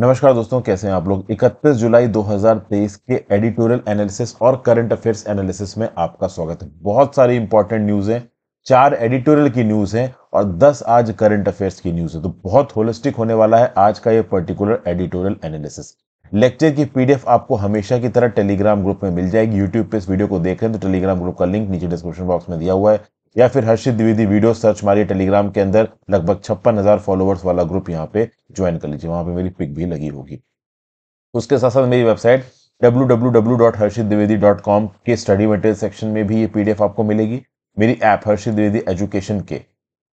नमस्कार दोस्तों कैसे हैं आप लोग 31 जुलाई 2023 के एडिटोरियल एनालिसिस और करंट अफेयर्स एनालिसिस में आपका स्वागत है बहुत सारी इंपॉर्टेंट न्यूज़ है चार एडिटोरियल की न्यूज़ है और 10 आज करंट अफेयर्स की न्यूज़ है तो बहुत होलिस्टिक होने वाला है आज का ये पर्टिकुलर एडिटोरियल एनालिसिस लेक्चर की पीडीएफ आपको हमेशा की तरह टेलीग्राम ग्रुप में मिल जाएगी यूट्यूब पे इस वीडियो को देख रहे हैं तो टेलीग्राम ग्रुप का लिंक नीचे डिस्क्रिप्शन बॉक्स में दिया हुआ है या फिर हर्षित द्विवेदी वीडियो सर्च मारिए टेलीग्राम के अंदर लगभग छप्पन हज़ार फॉलोअर्स वाला ग्रुप यहाँ पे ज्वाइन कर लीजिए वहाँ पे मेरी पिक भी लगी होगी उसके साथ साथ मेरी वेबसाइट डब्ल्यू के स्टडी मटेरियल सेक्शन में भी ये पीडीएफ आपको मिलेगी मेरी ऐप हर्षित द्विवेदी एजुकेशन के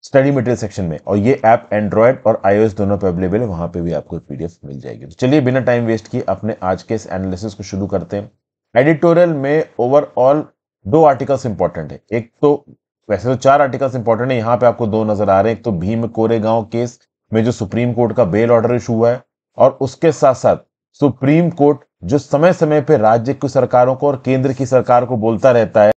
स्टडी मटेरियल सेक्शन में और ये ऐप एंड्रॉयड और आईओएस दोनों पे अवेलेबल है वहाँ पे भी आपको पीडीएफ मिल जाएगी तो चलिए बिना टाइम वेस्ट किए अपने आज के इस एनालिसिस को शुरू करते हैं एडिटोरियल में ओवरऑल दो आर्टिकल्स इंपॉर्टेंट है एक तो वैसे तो चार आर्टिकल्स इंपॉर्टेंट है यहाँ पे आपको दो नजर आ रहे हैं एक तो भीम कोरेगांव केस में जो सुप्रीम कोर्ट का बेल ऑर्डर इशू हुआ है और उसके साथ साथ सुप्रीम कोर्ट जो समय समय पर राज्य की सरकारों को और केंद्र की सरकार को बोलता रहता है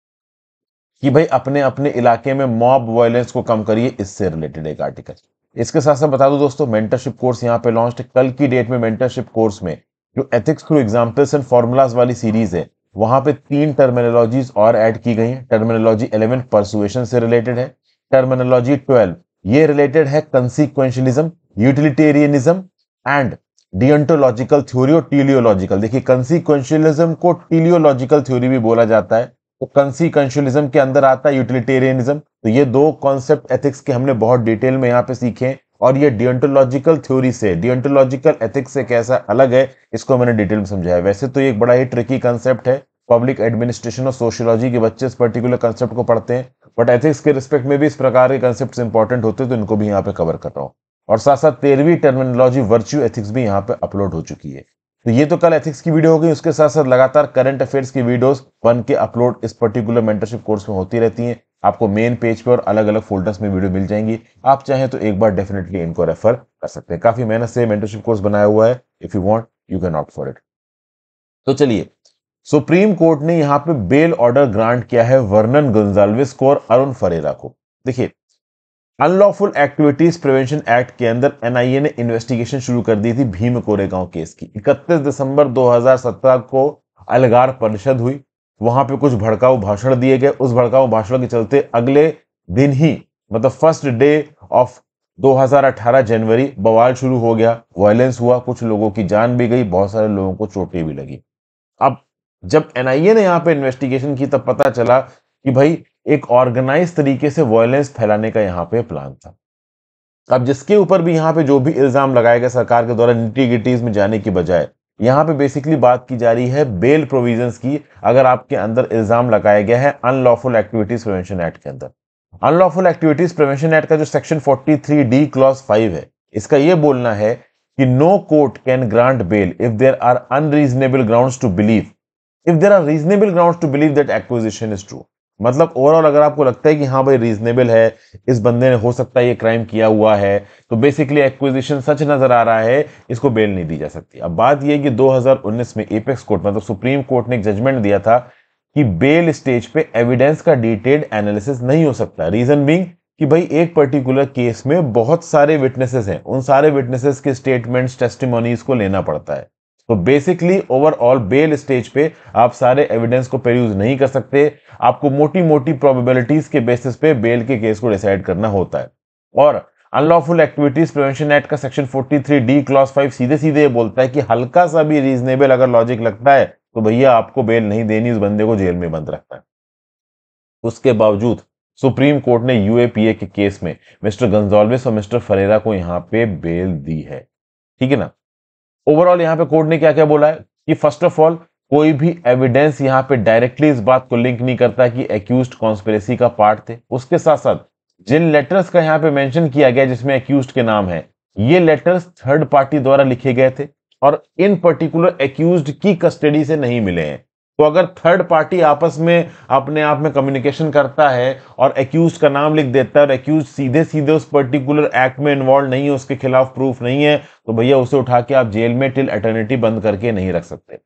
कि भाई अपने अपने इलाके में मॉब वायलेंस को कम करिए इससे रिलेटेड एक आर्टिकल इसके साथ साथ बता दो दोस्तों मेंटरशिप कोर्स यहाँ पे लॉन्च कल की डेट में मेंटरशिप कोर्स में जो ethics through examples and formulas वाली सीरीज है वहां पे तीन टर्मिनोलॉजीज और ऐड की गई हैं टर्मिनोलॉजी इलेवन परसुएशन से रिलेटेड है टर्मिनोलॉजी ट्वेल्व ये रिलेटेड है consequentialism utilitarianism and deontological theory और टीलियोलॉजिकल देखिए कंसिक्वेंशलिज्म को टीलियोलॉजिकल थ्योरी भी बोला जाता है तो कंसिक्वेंशलिज्म के अंदर आता है यूटिलिटेरियनिज्म तो ये दो कॉन्सेप्ट एथिक्स के हमने बहुत डिटेल में यहाँ पे सीखे और ये डियोन्टोलॉजिकल थ्योरी से डियंटोलॉजिकल एथिक्स से कैसा अलग है इसको मैंने डिटेल में समझाया वैसे तो ये एक बड़ा ही ट्रिकी कंसेप्ट है पब्लिक एडमिनिस्ट्रेशन और सोशियोलॉजी के बच्चे इस पर्टिकुलर कंसेप्ट को पढ़ते हैं बट एथिक्स के रिस्पेक्ट में भी इस प्रकार के कंसेप्ट इंपॉर्टेंट होते हैं तो इनको भी यहाँ पे कवर कर रहा हूँ और साथ साथ तेरहवीं टर्मिनोलॉजी वर्च्यू एथिक्स भी यहाँ पे अपलोड हो चुकी है तो ये तो कल एथिक्स की वीडियो हो गई उसके साथ साथ लगातार करंट अफेयर्स की वीडियोस बन के अपलोड इस पर्टिकुलर मेंटरशिप कोर्स में होती रहती हैं आपको मेन पेज पर अलग अलग फोल्डर्स में वीडियो मिल जाएंगी आप चाहें तो एक बार डेफिनेटली इनको रेफर कर सकते हैं काफी मेहनत से मेंटरशिप कोर्स बनाया हुआ है if you want you can opt for it तो चलिए सुप्रीम कोर्ट ने यहां पे बेल ऑर्डर ग्रांट किया है वर्नन गोंजाल्विस को और अरुण फरेरा को देखिए अनलॉफुल एक्टिविटीज प्रिवेंशन एक्ट के अंदर एनआईए ने इन्वेस्टिगेशन शुरू कर दी थी भीम कोरेगांव केस की इकतीस दिसंबर दो को अलगार परिषद हुई वहां पे कुछ भड़काऊ भाषण दिए गए उस भड़काऊ भाषण के चलते अगले दिन ही मतलब फर्स्ट डे ऑफ 2018 जनवरी बवाल शुरू हो गया वायलेंस हुआ कुछ लोगों की जान भी गई बहुत सारे लोगों को चोटें भी लगी अब जब एनआईए ने यहाँ पे इन्वेस्टिगेशन की तब पता चला कि भाई एक ऑर्गेनाइज तरीके से वायलेंस फैलाने का यहाँ पे प्लान था अब जिसके ऊपर भी यहाँ पे जो भी इल्जाम लगाए गए सरकार के द्वारा निटिगिटीज में जाने की बजाय यहाँ पे बेसिकली बात की जा रही है बेल प्रोविजंस की अगर आपके अंदर इल्ज़ाम लगाया गया है अनलॉफुल एक्टिविटीज प्रिवेंशन एक्ट के अंदर अनलॉफुल एक्टिविटीज प्रिवेंशन एक्ट का जो सेक्शन 43 डी क्लॉज फाइव है इसका यह बोलना है कि no court can grant bail if there are unreasonable ground to believe if there are reasonable ground to believe that acquisition is true मतलब overall अगर आपको लगता है कि हाँ भाई रीजनेबल है इस बंदे ने हो सकता है ये क्राइम किया हुआ है तो बेसिकली एक्विजिशन सच नज़र आ रहा है इसको बेल नहीं दी जा सकती अब बात यह कि 2019 में एपेक्स कोर्ट मतलब सुप्रीम कोर्ट ने एक जजमेंट दिया था कि बेल स्टेज पे एविडेंस का डिटेल्ड एनालिसिस नहीं हो सकता रीजन बिंग कि भाई एक पर्टिकुलर केस में बहुत सारे विटनेसेस हैं उन सारे विटनेसेस के स्टेटमेंट्स टेस्टिमोनीज को लेना पड़ता है तो बेसिकली ओवरऑल बेल स्टेज पे आप सारे एविडेंस को पेरूज नहीं कर सकते आपको मोटी मोटी प्रोबेबिलिटीज के बेसिस पे बेल के केस को डिसाइड करना होता है और अनलॉफुल एक्टिविटीज प्रिवेंशन एक्ट का सेक्शन 43 डी क्लॉस 5 सीधे सीधे ये बोलता है कि हल्का सा भी रीजनेबल अगर लॉजिक लगता है तो भैया आपको बेल नहीं देनी उस बंदे को जेल में बंद रखना है उसके बावजूद सुप्रीम कोर्ट ने यूएपीए के केस में मिस्टर गंजाल्विस और मिस्टर फरेरा को यहां पे बेल दी है ठीक है ना ओवरऑल यहाँ पे कोर्ट ने क्या क्या बोला है कि फर्स्ट ऑफ ऑल कोई भी एविडेंस यहाँ पे डायरेक्टली इस बात को लिंक नहीं करता कि एक्यूज कॉन्स्पेरेसी का पार्ट थे उसके साथ साथ जिन लेटर्स का यहाँ पे मेंशन किया गया जिसमें एक्यूज के नाम है ये लेटर्स थर्ड पार्टी द्वारा लिखे गए थे और इन पर्टिकुलर एक्यूज की कस्टडी से नहीं मिले हैं तो अगर थर्ड पार्टी आपस में अपने आप में कम्युनिकेशन करता है और एक्यूज का नाम लिख देता है और एक्यूज सीधे सीधे उस पर्टिकुलर एक्ट में इन्वॉल्व नहीं है उसके खिलाफ प्रूफ नहीं है तो भैया उसे उठा के आप जेल में टिल अटर्निटी बंद करके नहीं रख सकते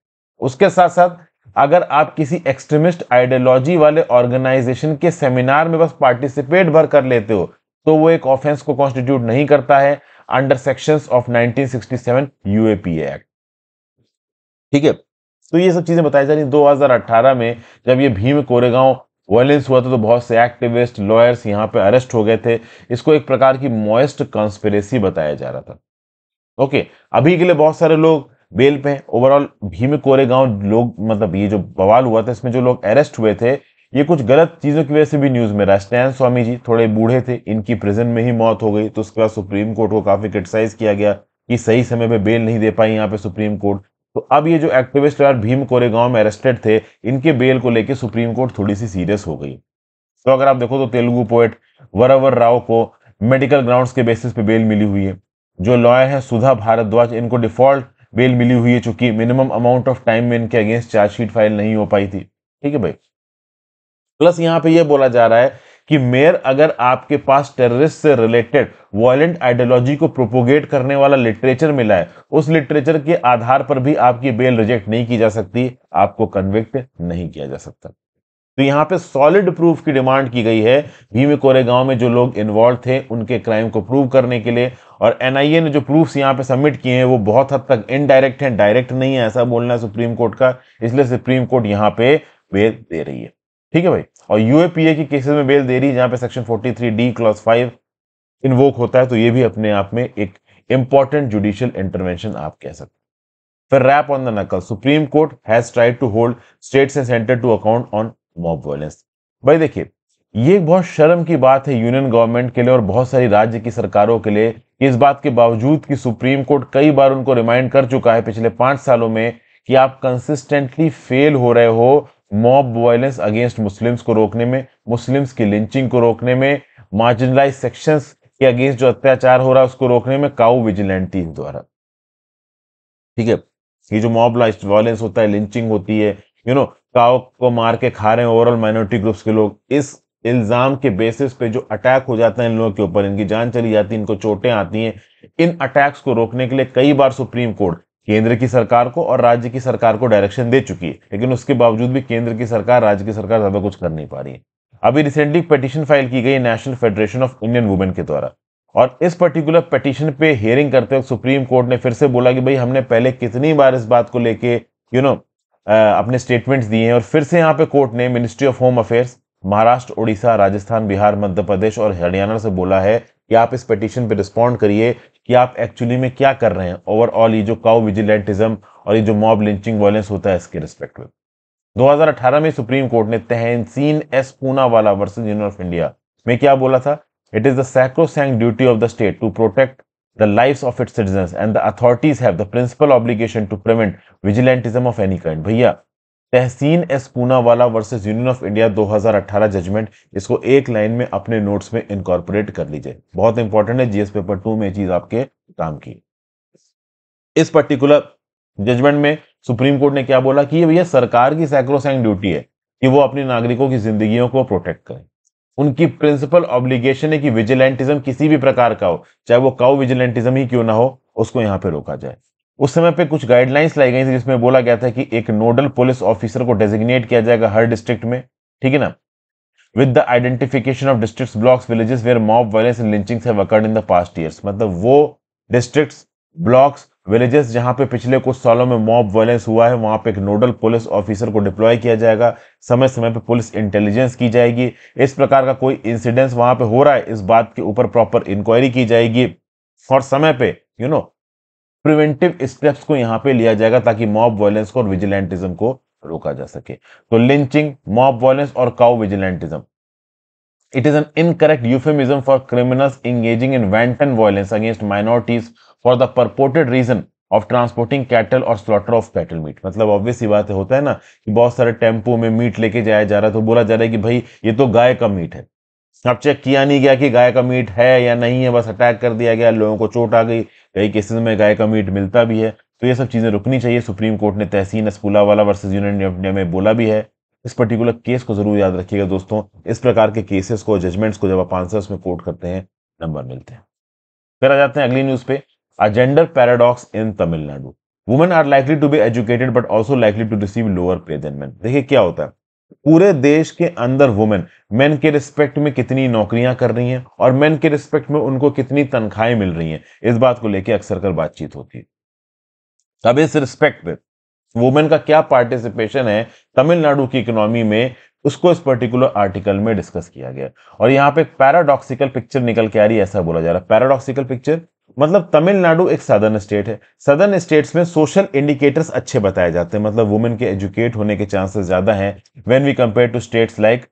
उसके साथ साथ अगर आप किसी एक्सट्रीमिस्ट आइडियोलॉजी वाले ऑर्गेनाइजेशन के सेमिनार में बस पार्टिसिपेट भर कर लेते हो तो वो एक ऑफेंस को कॉन्स्टिट्यूट नहीं करता है under sections of 1967 UAPA act ठीक है तो ये सब चीज़ें बताई जा रही 2018 में जब ये भीम कोरेगांव वायलेंस हुआ था तो बहुत से एक्टिविस्ट लॉयर्स यहाँ पे अरेस्ट हो गए थे इसको एक प्रकार की मॉइस्ट कॉन्स्पेरेसी बताया जा रहा था ओके अभी के लिए बहुत सारे लोग बेल पे हैं ओवरऑल भीम कोरेगांव लोग मतलब ये जो बवाल हुआ था इसमें जो लोग अरेस्ट हुए थे ये कुछ गलत चीज़ों की वजह से भी न्यूज़ में रहा स्टैन स्वामी जी थोड़े बूढ़े थे इनकी प्रिजन में ही मौत हो गई तो उसके बाद सुप्रीम कोर्ट को काफ़ी क्रिटिसाइज किया गया कि सही समय पे बेल नहीं दे पाई यहाँ पे सुप्रीम कोर्ट तो अब ये जो एक्टिविस्ट यार भीम कोरेगांव में अरेस्टेड थे इनके बेल को लेकर सुप्रीम कोर्ट थोड़ी सी सीरियस हो गई तो अगर आप देखो तो तेलुगु पोएट वरावर राव को मेडिकल ग्राउंड्स के बेसिस पे बेल मिली हुई है जो लॉयर है सुधा भारद्वाज इनको डिफॉल्ट बेल मिली हुई है चूंकि मिनिमम अमाउंट ऑफ टाइम में इनके अगेंस्ट चार्जशीट फाइल नहीं हो पाई थी ठीक है भाई प्लस यहाँ पे ये बोला जा रहा है कि मेयर अगर आपके पास टेररिस्ट से रिलेटेड वॉयलेंट आइडियोलॉजी को प्रोपोगेट करने वाला लिटरेचर मिला है उस लिटरेचर के आधार पर भी आपकी बेल रिजेक्ट नहीं की जा सकती आपको कन्विक्ट नहीं किया जा सकता तो यहाँ पे सॉलिड प्रूफ की डिमांड की गई है भीमे कोरेगांव में जो लोग इन्वॉल्व थे उनके क्राइम को प्रूव करने के लिए और एनआईए ने जो प्रूफ्स यहाँ पे सबमिट किए हैं वो बहुत हद तक इनडायरेक्ट हैं डायरेक्ट नहीं है ऐसा बोलना है सुप्रीम कोर्ट का इसलिए सुप्रीम कोर्ट यहां पे बेल दे रही है ठीक है भाई और यूएपीए के केसेस में बेल दे रही है जहां पे सेक्शन 43 डी क्लॉज 5 इन्वोक होता है तो ये भी अपने आप में एक इंपॉर्टेंट जुडिशियल इंटरवेंशन आप कह सकते फिर rap on the knuckle Supreme Court has tried to hold states and centre to account on mob violence भाई देखिए ये एक बहुत शर्म की बात है यूनियन गवर्नमेंट के लिए और बहुत सारी राज्य की सरकारों के लिए इस बात के बावजूद कि सुप्रीम कोर्ट कई बार उनको रिमाइंड कर चुका है पिछले पांच सालों में कि आप कंसिस्टेंटली फेल हो रहे हो मॉब वायलेंस अगेंस्ट मुस्लिम्स को रोकने में मुस्लिम्स की लिंचिंग को रोकने में मार्जिनलाइज सेक्शंस के अगेंस्ट जो अत्याचार हो रहा है उसको रोकने में काउ विजिलेंटी द्वारा ठीक है ये जो मॉब वायलेंस होता है लिंचिंग होती है यू नो काउ को मार के खा रहे हैं ओवरऑल माइनॉरिटी ग्रुप्स के लोग इस इल्जाम के बेसिस पे जो अटैक हो जाता है इन लोगों के ऊपर इनकी जान चली जाती है इनको चोटें आती हैं इन अटैक्स को रोकने के लिए कई बार सुप्रीम कोर्ट केंद्र की सरकार को और राज्य की सरकार को डायरेक्शन दे चुकी है लेकिन उसके बावजूद भी केंद्र की सरकार राज्य की सरकार ज्यादा कुछ कर नहीं पा रही है अभी रिसेंटली पिटिशन फाइल की गई National Federation of Indian Women के द्वारा और इस पर्टिकुलर पिटिशन पे हियरिंग करते वक्त सुप्रीम कोर्ट ने फिर से बोला कि भाई हमने पहले कितनी बार इस बात को लेके यू नो अपने स्टेटमेंट्स दिए हैं और फिर से यहाँ पे कोर्ट ने Ministry of Home Affairs Maharashtra Orissa Rajasthan Bihar Madhya Pradesh और हरियाणा से बोला है कि आप इस पिटिशन पे रिस्पॉन्ड करिए कि आप एक्चुअली में क्या कर रहे हैं ओवरऑल ये जो काउ विजिलेंटिज्म और ये जो मॉब लिंचिंग वायलेंस होता है इसके रिस्पेक्ट में 2018 में सुप्रीम कोर्ट ने Tehseen S Poonawalla versus Union of India में क्या बोला था it is the sacrosanct duty of the state to protect the life of its citizen and the authorities have the principal obligation to prevent vigilantism of any kind भैया Tehseen S Poonawalla versus Union of India 2018 judgement इसको एक line में अपने notes में incorporate कर लीजिए बहुत important है जीएस पेपर टू में चीज आपके काम की इस पर्टिकुलर जजमेंट में सुप्रीम कोर्ट ने क्या बोला कि भैया सरकार की सैक्रोसैंक ड्यूटी है कि वो अपने नागरिकों की जिंदगी को प्रोटेक्ट करें उनकी प्रिंसिपल ऑब्लिगेशन है कि विजिलेंटिज्म किसी भी प्रकार का हो चाहे वो काउ विजिलेंटिज्म ही क्यों ना हो उसको यहाँ पे रोका जाए उस समय पे कुछ गाइडलाइंस लाई गई थी जिसमें बोला गया था कि एक नोडल पुलिस ऑफिसर को डेजिग्नेट किया जाएगा हर डिस्ट्रिक्ट में ठीक है ना with the identification of district blocks villages where mob violence and lynchings have occurred in the past years मतलब वो डिस्ट्रिक्ट्स ब्लॉक्स विलेजेस जहां पे पिछले कुछ सालों में मॉब वायलेंस हुआ है वहां पे एक नोडल पुलिस ऑफिसर को डिप्लॉय किया जाएगा समय समय पे पुलिस इंटेलिजेंस की जाएगी इस प्रकार का कोई इंसिडेंस वहां पे हो रहा है इस बात के ऊपर प्रॉपर इंक्वायरी की जाएगी और समय पे you you know know, preventive steps को यहां पे लिया जाएगा ताकि मॉब वायलेंस को और विजिलेंटिज्म को रोका जा सके तो लिंचिंग मॉब वायलेंस और cow vigilantism it is an incorrect euphemism for criminals engaging in wanton violence against minorities for the purported reason of transporting cattle और स्लॉटर ऑफ कैटल मीट मतलब ऑब्वियस बात होता है ना कि बहुत सारे टेम्पो में मीट लेके जाया जा रहा है तो बोला जा रहा है कि भाई ये तो गाय का मीट है अब चेक किया नहीं गया कि गाय का मीट है या नहीं है बस अटैक कर दिया गया लोगों को चोट आ गई कई केसेस में गाय का मीट मिलता भी है तो ये सब चीज़ें रुकनी चाहिए सुप्रीम कोर्ट ने तहसीन वाला वर्सेज यूनियन ऑफ इंडिया में बोला भी है इस पर्टिकुलर केस को ज़रूर याद रखिएगा दोस्तों इस प्रकार के केसेस को जजमेंट्स को जब आप आंसर्स में कोर्ट करते हैं नंबर मिलते हैं फिर आ जाते हैं अगली न्यूज़ पे a gender paradox in Tamil Nadu women are likely to be educated but also likely to receive lower pay than man देखिए क्या होता है पूरे देश के अंदर वुमेन मेन के रिस्पेक्ट में कितनी नौकरियां कर रही हैं और मेन के रिस्पेक्ट में उनको कितनी तनख्वाहें मिल रही हैं इस बात को लेकर अक्सर कर बातचीत होती है अब इस रिस्पेक्ट में वुमेन का क्या पार्टिसिपेशन है तमिलनाडु की इकोनॉमी में उसको इस पर्टिकुलर आर्टिकल में डिस्कस किया गया और यहां पे पैराडॉक्सिकल पिक्चर निकल के आ रही है ऐसा बोला जा रहा है पैराडॉक्सिकल पिक्चर मतलब तमिलनाडु एक सदर्न स्टेट है सदर्न स्टेट्स में सोशल इंडिकेटर्स अच्छे बताए जाते हैं मतलब वुमेन के एजुकेट होने के चांसेस ज्यादा हैं when we compare to states like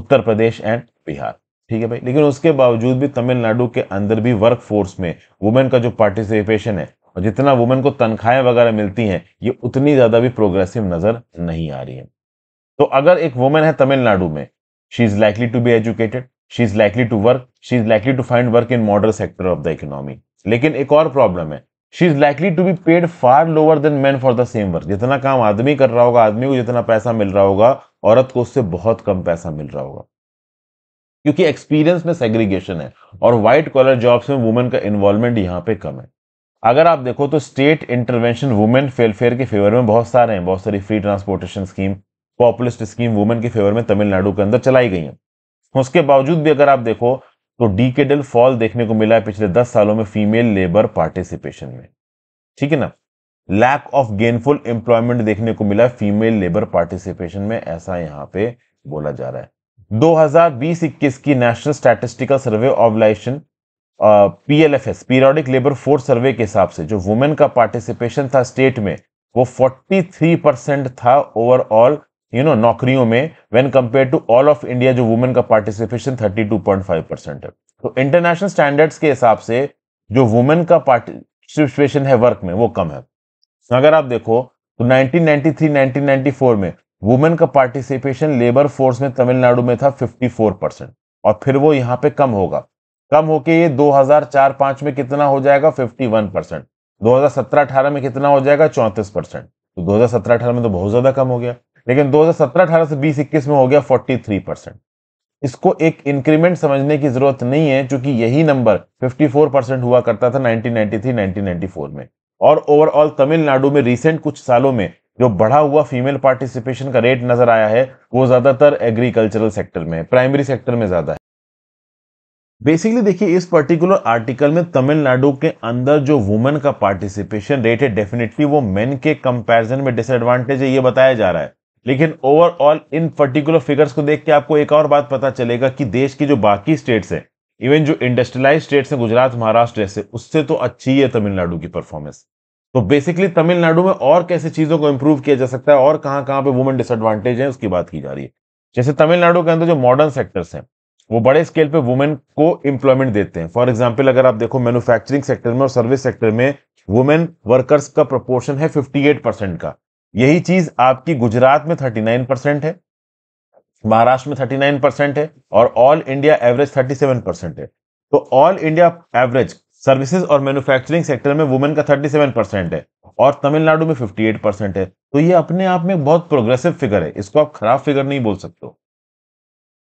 Uttar Pradesh and Bihar ठीक है भाई लेकिन उसके बावजूद भी तमिलनाडु के अंदर भी वर्क फोर्स में वुमेन का जो पार्टिसिपेशन है और जितना वुमेन को तनख्वाहें वगैरह मिलती हैं ये उतनी ज्यादा भी प्रोग्रेसिव नजर नहीं आ रही है तो अगर एक वुमेन है तमिलनाडु में she is likely to be educated she is likely to work she is likely to find work in modern sector of the economy लेकिन एक और प्रॉब्लम है she is likely to be paid far lower than man for the same work जितना काम आदमी कर रहा होगा आदमी को जितना पैसा मिल रहा होगा औरत को उससे बहुत कम पैसा मिल रहा होगा क्योंकि एक्सपीरियंस में सेग्रीगेशन है और व्हाइट कॉलर जॉब्स में वुमेन का इन्वॉल्वमेंट यहाँ पे कम है अगर आप देखो तो स्टेट इंटरवेंशन वुमेन वेलफेयर के फेवर में बहुत सारे हैं बहुत सारी free transportation scheme populist scheme women के फेवर में तमिलनाडु के अंदर चलाई गई हैं उसके बावजूद भी अगर आप देखो तो डल फॉल देखने को मिला है पिछले दस सालों में फीमेल लेबर पार्टिसिपेशन में ठीक है ना लैक ऑफ गेनफुल एम्प्लॉयमेंट देखने को मिला फीमेल लेबर पार्टिसिपेशन में ऐसा यहाँ पे बोला जा रहा है 2020-21 की national statistical survey obligation P L F S periodic labour force survey के हिसाब से जो वुमेन का पार्टिसिपेशन था स्टेट में वो 43 परसेंट था ओवरऑल यू नो नौकरियों में when compare to all of India जो वुमेन का पार्टिसिपेशन 32.5 परसेंट है तो इंटरनेशनल स्टैंडर्ड्स के हिसाब से जो वुमेन का पार्टिसिपेशन है वर्क में वो कम है तो अगर आप देखो तो 1993 1994 में वुमेन का पार्टिसिपेशन लेबर फोर्स में तमिलनाडु में था 54 परसेंट और फिर वो यहाँ पे कम होगा कम होके ये 2004-5 में कितना हो जाएगा 51 परसेंट दो 18 में कितना हो जाएगा 34 परसेंट तो 2017-18 में तो बहुत ज्यादा कम हो गया लेकिन 2017 18 से 20 21 में हो गया 43 परसेंट इसको एक इंक्रीमेंट समझने की जरूरत नहीं है क्योंकि यही नंबर 54 परसेंट हुआ करता था 1993 1994 में और ओवरऑल तमिलनाडु में रिसेंट कुछ सालों में जो बढ़ा हुआ फीमेल पार्टिसिपेशन का रेट नजर आया है वो ज्यादातर एग्रीकल्चरल सेक्टर में प्राइमरी सेक्टर में ज्यादा है बेसिकली देखिए इस पर्टिकुलर आर्टिकल में तमिलनाडु के अंदर जो वुमेन का पार्टिसिपेशन रेट है डेफिनेटली वो मेन के कंपैरिजन में डिसएडवांटेज है ये बताया जा रहा है लेकिन ओवरऑल इन पर्टिकुलर फिगर्स को देख के आपको एक और बात पता चलेगा कि देश की जो बाकी स्टेट्स हैं इवन जो इंडस्ट्रियलाइज स्टेट्स हैं गुजरात महाराष्ट्र जैसे उससे तो अच्छी है तमिलनाडु की परफॉर्मेंस तो बेसिकली तमिलनाडु में और कैसे चीज़ों को इंप्रूव किया जा सकता है और कहाँ कहाँ पे वुमेन डिसएडवांटेज है उसकी बात की जा रही है जैसे तमिलनाडु के अंदर जो मॉडर्न सेक्टर्स हैं वो बड़े स्केल पे वुमेन को एम्प्लॉयमेंट देते हैं फॉर एग्जाम्पल अगर आप देखो मैनुफैक्चरिंग सेक्टर में और सर्विस सेक्टर में वुमेन वर्कर्स का प्रपोर्शन है फिफ्टी परसेंट का यही चीज आपकी गुजरात में 39 परसेंट है महाराष्ट्र में 39 परसेंट है और ऑल इंडिया एवरेज 37 परसेंट है तो ऑल इंडिया एवरेज सर्विसेज और मैन्युफैक्चरिंग सेक्टर में वुमेन का 37 परसेंट है और तमिलनाडु में 58 परसेंट है तो ये अपने आप में बहुत प्रोग्रेसिव फिगर है इसको आप खराब फिगर नहीं बोल सकते हो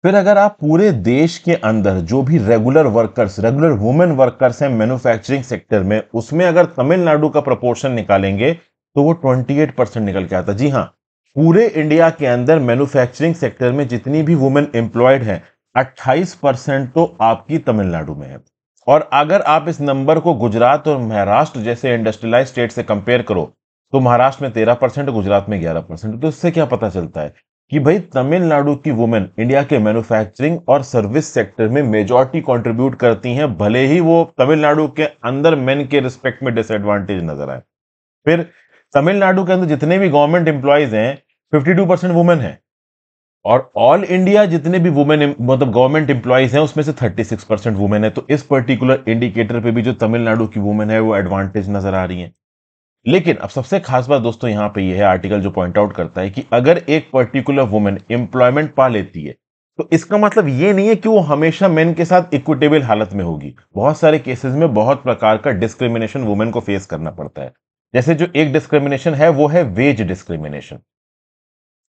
फिर अगर आप पूरे देश के अंदर जो भी regular workers regular women workers हैं मैन्युफैक्चरिंग सेक्टर में उसमें अगर तमिलनाडु का प्रपोर्शन निकालेंगे तो वो 28 परसेंट निकल के आता जी हाँ पूरे इंडिया के अंदर मैन्युफैक्चरिंग सेक्टर में जितनी भी वुमेन एम्प्लॉयड हैं 28 परसेंट तो आपकी तमिलनाडु में है और अगर आप इस नंबर को गुजरात और महाराष्ट्र जैसे इंडस्ट्रियलाइज स्टेट से कंपेयर करो तो महाराष्ट्र में तेरह परसेंट गुजरात में ग्यारह परसेंट तो इससे क्या पता चलता है कि भाई तमिलनाडु की वुमेन इंडिया के मैन्युफैक्चरिंग और सर्विस सेक्टर में मेजॉरिटी कंट्रीब्यूट करती हैं भले ही वो तमिलनाडु के अंदर मेन के रिस्पेक्ट में डिसएडवांटेज नजर आए फिर तमिलनाडु के अंदर जितने भी गवर्नमेंट एम्प्लॉयज हैं 52 परसेंट वुमेन है और ऑल इंडिया जितने भी वुमेन मतलब गवर्नमेंट एम्प्लॉयज हैं उसमें से 36 परसेंट वुमेन है तो इस पर्टिकुलर इंडिकेटर पे भी जो तमिलनाडु की वुमेन है वो एडवांटेज नजर आ रही है लेकिन अब सबसे खास बात दोस्तों यहाँ पे यह है आर्टिकल जो पॉइंट आउट करता है कि अगर एक पर्टिकुलर वुमेन एम्प्लॉयमेंट पा लेती है तो इसका मतलब ये नहीं है कि वो हमेशा मेन के साथ इक्विटेबल हालत में होगी बहुत सारे केसेस में बहुत प्रकार का डिस्क्रिमिनेशन वुमेन को फेस करना पड़ता है जैसे जो एक डिस्क्रिमिनेशन है वो है वेज डिस्क्रिमिनेशन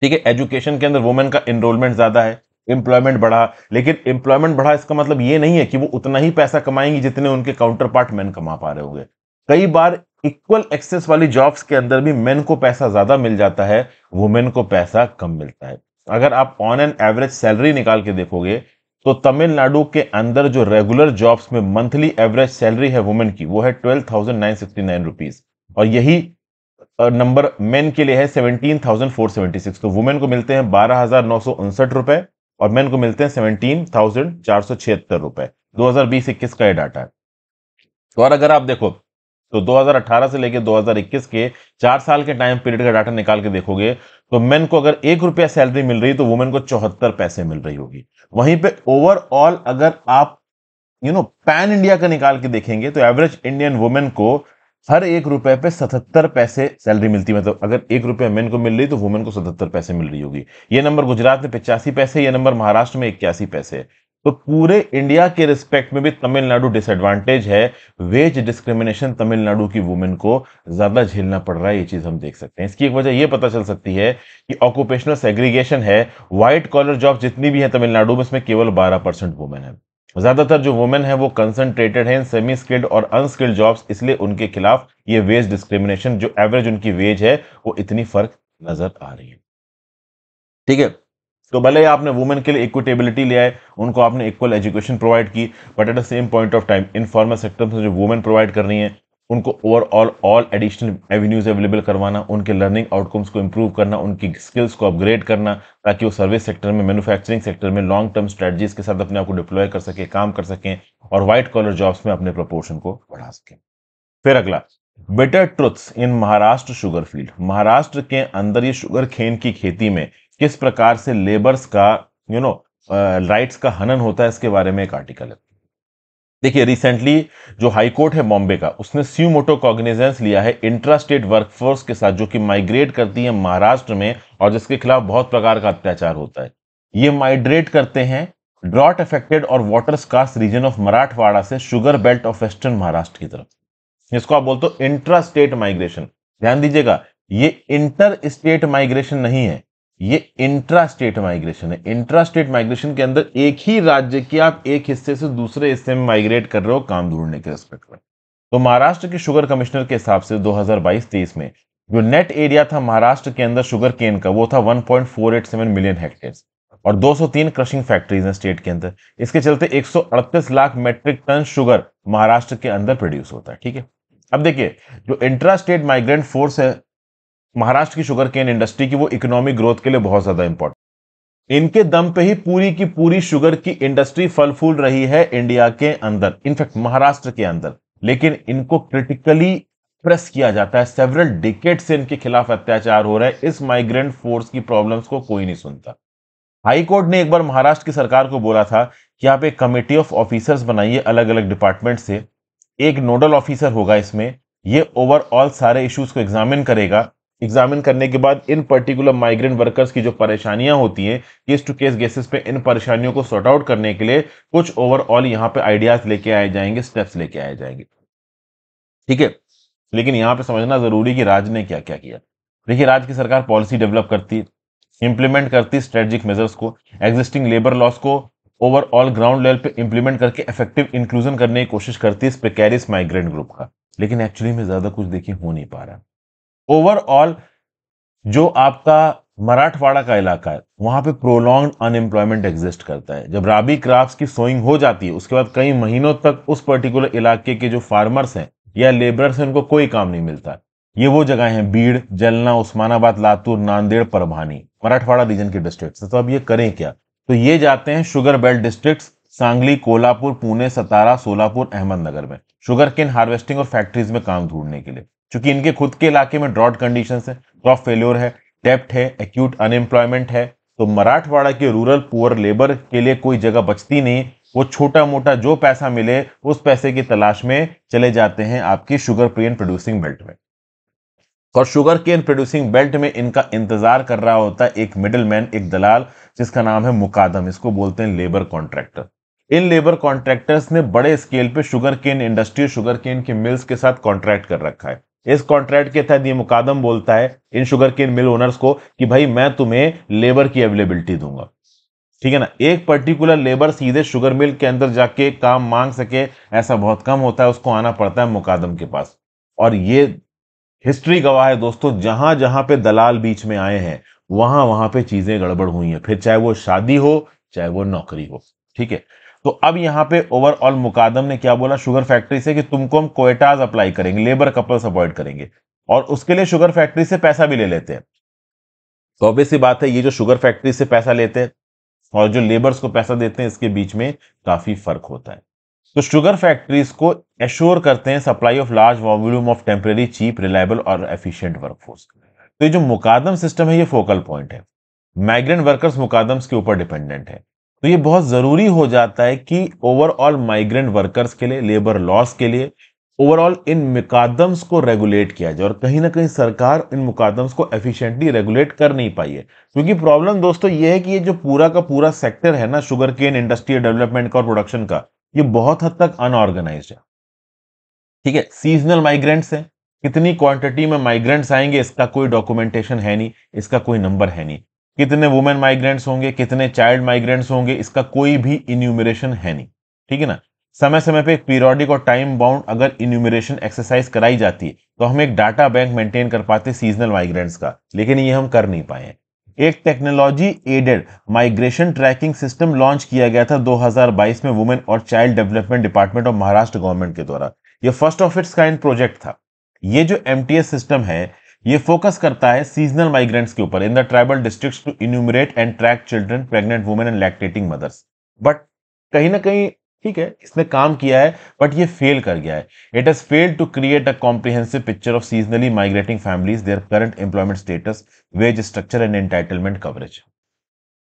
ठीक है एजुकेशन के अंदर वुमेन का एनरोलमेंट ज्यादा है एम्प्लॉयमेंट बढ़ा लेकिन एम्प्लॉयमेंट बढ़ा इसका मतलब ये नहीं है कि वो उतना ही पैसा कमाएंगी जितने उनके काउंटर पार्ट मैन कमा पा रहे होंगे कई बार इक्वल एक्सेस वाली जॉब्स के अंदर भी मेन को पैसा ज्यादा मिल जाता है वुमेन को पैसा कम मिलता है अगर आप ऑन एन एवरेज सैलरी निकाल के देखोगे तो तमिलनाडु के अंदर जो रेगुलर जॉब्स में मंथली एवरेज सैलरी है वुमेन की वो है twelve thousand nine sixty nine rupees और यही नंबर मेन के लिए है seventeen thousand four seventy six तो वुमेन को मिलते हैं बारह हजार नौ सौ उनसठ रुपए और मेन को मिलते हैं सेवनटीन थाउजेंड चार सौ छिहत्तर रुपए दो हजार बीस इक्कीस का यह डाटा है तो और अगर आप देखो तो 2018 से लेकर 2021 के चार साल के टाइम पीरियड का डाटा निकाल के देखोगे तो मेन को अगर एक रुपया सैलरी मिल रही तो वुमेन को चौहत्तर पैसे मिल रही होगी वहीं पे ओवरऑल अगर आप यू नो पैन इंडिया का निकाल के देखेंगे तो एवरेज इंडियन वुमेन को हर एक रुपए पे सतहत्तर पैसे सैलरी मिलती है मतलब अगर एक रुपये मेन को मिल रही तो वुमेन को सतहत्तर पैसे मिल रही होगी ये नंबर गुजरात में पिचासी पैसे ये नंबर महाराष्ट्र में इक्यासी पैसे तो पूरे इंडिया के रिस्पेक्ट में भी तमिलनाडु डिसएडवांटेज है वेज डिस्क्रिमिनेशन तमिलनाडु की वुमेन को ज्यादा झेलना पड़ रहा है ये चीज हम देख सकते हैं इसकी एक वजह यह पता चल सकती है कि ऑक्यूपेशनल सेग्रीगेशन है व्हाइट कॉलर जॉब जितनी भी है तमिलनाडु में इसमें केवल बारह परसेंट वुमेन है ज़्यादातर जो वुमेन है वो कंसनट्रेटेड हैं सेमी स्किल्ड और अनस्किल्ड जॉब्स इसलिए उनके खिलाफ ये वेज डिस्क्रिमिनेशन जो एवरेज उनकी वेज है वो इतनी फर्क नज़र आ रही है ठीक है तो भले ही आपने वुमेन के लिए इक्विटेबिलिटी लिया है उनको आपने इक्वल एजुकेशन प्रोवाइड की but at the same point of time informal sector में जो वुमेन प्रोवाइड कर रही है उनको overall all additional avenues available करवाना उनके लर्निंग आउटकम्स को इम्प्रूव करना उनकी स्किल्स को अपग्रेड करना ताकि वो सर्विस सेक्टर में मैन्युफैक्चरिंग सेक्टर में लॉन्ग टर्म स्ट्रेटजीज के साथ अपने आप को डिप्लॉय कर सकें काम कर सकें और व्हाइट कॉलर जॉब्स में अपने प्रपोर्शन को बढ़ा सकें फिर अगला better truths in Maharashtra sugar field Maharashtra के अंदर ये शुगर खेन की खेती में किस प्रकार से लेबर्स का यू नो राइट्स का हनन होता है इसके बारे में एक आर्टिकल है देखिए रिसेंटली जो हाई कोर्ट है बॉम्बे का उसने सी मोटो कॉग्निजेंस लिया है इंट्रा स्टेट वर्कफोर्स के साथ जो कि माइग्रेट करती है महाराष्ट्र में और जिसके खिलाफ बहुत प्रकार का अत्याचार होता है ये माइग्रेट करते हैं ड्रॉट अफेक्टेड और water scarce region of Marathwada से sugar belt of western Maharashtra की तरफ इसको आप बोलते हो इंट्रा स्टेट माइग्रेशन ध्यान दीजिएगा ये इंटर स्टेट माइग्रेशन नहीं है ये इंट्रा स्टेट माइग्रेशन है इंट्रा स्टेट माइग्रेशन के अंदर एक ही राज्य के आप एक हिस्से से दूसरे हिस्से में माइग्रेट कर रहे हो काम ढूंढने के रेस्पेक्ट में तो महाराष्ट्र के शुगर कमिश्नर के हिसाब से 2022-23 में जो नेट एरिया था महाराष्ट्र के अंदर शुगर केन का वो था 1.487 मिलियन हेक्टेयर और 203 क्रशिंग फैक्ट्रीज हैं स्टेट के अंदर इसके चलते एक lakh metric ton sugar Maharashtra के अंदर प्रोड्यूस होता है ठीक है अब देखिए जो इंट्रा स्टेट माइग्रेंट फोर्स है महाराष्ट्र की शुगर केन इंडस्ट्री की वो इकोनॉमिक ग्रोथ के लिए बहुत ज्यादा इंपॉर्टेंट इनके दम पे ही पूरी की पूरी शुगर की इंडस्ट्री फल फूल रही है इंडिया के अंदर इनफैक्ट महाराष्ट्र के अंदर लेकिन इनको क्रिटिकली प्रेस किया जाता है सेवरल डिकेट से इनके खिलाफ अत्याचार हो रहे हैं इस माइग्रेंट फोर्स की प्रॉब्लम्स को कोई नहीं सुनता हाईकोर्ट ने एक बार महाराष्ट्र की सरकार को बोला था कि आप एक कमेटी ऑफ ऑफिसर्स बनाइए अलग अलग डिपार्टमेंट से एक नोडल ऑफिसर होगा इसमें ये ओवरऑल सारे इश्यूज को एग्जामिन करेगा एग्जामिन करने के बाद इन पर्टिकुलर माइग्रेंट वर्कर्स की जो परेशानियां होती हैं केस टू केस गेसिस पे इन परेशानियों को सॉर्ट आउट करने के लिए कुछ ओवरऑल यहाँ पे आइडियाज लेके आए जाएंगे स्टेप्स लेके आए जाएंगे ठीक है लेकिन यहाँ पे समझना जरूरी कि राज्य ने क्या क्या किया देखिए राज्य की सरकार पॉलिसी डेवलप करती है इंप्लीमेंट करती स्ट्रेटेजिक मेजर्स को एग्जिस्टिंग लेबर लॉस को ओवरऑल ग्राउंड लेवल पे इंप्लीमेंट करके इफेक्टिव इंक्लूजन करने की कोशिश करती है इस माइग्रेंट ग्रुप का लेकिन एक्चुअली में ज्यादा कुछ देखिए हो नहीं पा रहा है ओवरऑल जो आपका मराठवाड़ा का इलाका है वहां पे प्रोलॉन्ग अनएम्प्लॉयमेंट एग्जिस्ट करता है जब राबी क्राफ्ट की सोइंग हो जाती है उसके बाद कई महीनों तक उस पर्टिकुलर इलाके के जो फार्मर्स हैं या लेबरर्स हैं उनको कोई काम नहीं मिलता ये वो जगह हैं बीड़ जलना उस्मानाबाद लातूर नांदेड़ परभानी मराठवाड़ा रीजन के डिस्ट्रिक्ट तो अब ये करें क्या तो ये जाते हैं sugar belt district Sangli Kolhapur Pune Satara Solapur Ahmednagar में शुगर केन हार्वेस्टिंग और फैक्ट्रीज में काम ढूंढने के लिए चूंकि इनके खुद के इलाके में ड्रॉट कंडीशन है क्रॉप फेल्योर है डेप्ट है एक्यूट अनएम्प्लॉयमेंट है तो मराठवाड़ा के रूरल पुअर लेबर के लिए कोई जगह बचती नहीं वो छोटा मोटा जो पैसा मिले उस पैसे की तलाश में चले जाते हैं आपकी शुगर केन प्रोड्यूसिंग बेल्ट में और शुगर केन प्रोड्यूसिंग बेल्ट में इनका इंतजार कर रहा होता है एक मिडल मैन एक दलाल जिसका नाम है मुकादम इसको बोलते हैं लेबर कॉन्ट्रैक्टर इन लेबर कॉन्ट्रैक्टर्स ने बड़े स्केल पे sugar cane industry sugar cane के मिल्स के साथ कॉन्ट्रैक्ट कर रखा है इस कॉन्ट्रैक्ट के तहत ये मुकादम बोलता है इन शुगर केन मिल ओनर्स को कि भाई मैं तुम्हें लेबर की अवेलेबिलिटी दूंगा ठीक है ना एक पर्टिकुलर लेबर सीधे शुगर मिल के अंदर जाके काम मांग सके ऐसा बहुत कम होता है उसको आना पड़ता है मुकादम के पास और ये हिस्ट्री गवाह है दोस्तों जहां जहां पे दलाल बीच में आए हैं वहां वहां पे चीजें गड़बड़ हुई हैं फिर चाहे वो शादी हो चाहे वो नौकरी हो ठीक है तो अब यहाँ पे ओवरऑल मुकादम ने क्या बोला शुगर फैक्ट्री से कि तुमको हम कोयटाज अप्लाई करेंगे लेबर कपल्स अवॉइड करेंगे और उसके लिए शुगर फैक्ट्री से पैसा भी ले लेते हैं तो ऑब्वियस बात है ये जो शुगर फैक्ट्री से पैसा लेते हैं और जो लेबर्स को पैसा देते हैं इसके बीच में काफी फर्क होता है तो शुगर फैक्ट्रीज को एश्योर करते हैं supply of large volume of temporary cheap reliable और एफिशिएंट वर्कफोर्स तो ये जो मुकादम सिस्टम है ये फोकल पॉइंट है माइग्रेंट वर्कर्स मुकादम्स के ऊपर डिपेंडेंट है तो ये बहुत ज़रूरी हो जाता है कि ओवरऑल माइग्रेंट वर्कर्स के लिए लेबर लॉस के लिए ओवरऑल इन मुकादम्स को रेगुलेट किया जाए और कहीं ना कहीं सरकार इन मुकादम्स को एफिशिएंटली रेगुलेट कर नहीं पाई है क्योंकि प्रॉब्लम दोस्तों ये है कि ये जो पूरा का पूरा सेक्टर है ना शुगर केन इंडस्ट्रियल डेवलपमेंट का और प्रोडक्शन का ये बहुत हद तक अनऑर्गेनाइज है ठीक है सीजनल माइग्रेंट्स हैं कितनी क्वांटिटी में माइग्रेंट्स आएंगे इसका कोई डॉक्यूमेंटेशन है नहीं इसका कोई नंबर है नहीं कितने वुमेन माइग्रेंट्स होंगे कितने चाइल्ड माइग्रेंट्स होंगे इसका कोई भी इन्यूमरेशन है नहीं ठीक है ना समय समय पे एक पीरियोडिक और टाइम बाउंड अगर इन्यूमरेशन एक्सरसाइज कराई जाती है तो हम एक डाटा बैंक मेंटेन कर पाते सीजनल माइग्रेंट्स का लेकिन ये हम कर नहीं पाए एक technology aided migration tracking system launch किया गया था 2022 में वुमेन और child development department of Maharashtra government के द्वारा ये first of its kind project था ये जो एम सिस्टम है ये फोकस करता है सीजनल माइग्रेंट्स के ऊपर in the tribal districts to enumerate and track children pregnant women and lactating mothers but कहीं ना कहीं ठीक है इसने काम किया है बट ये फेल कर गया है it has failed to create a comprehensive picture of seasonally migrating families their current employment status wage structure and entitlement coverage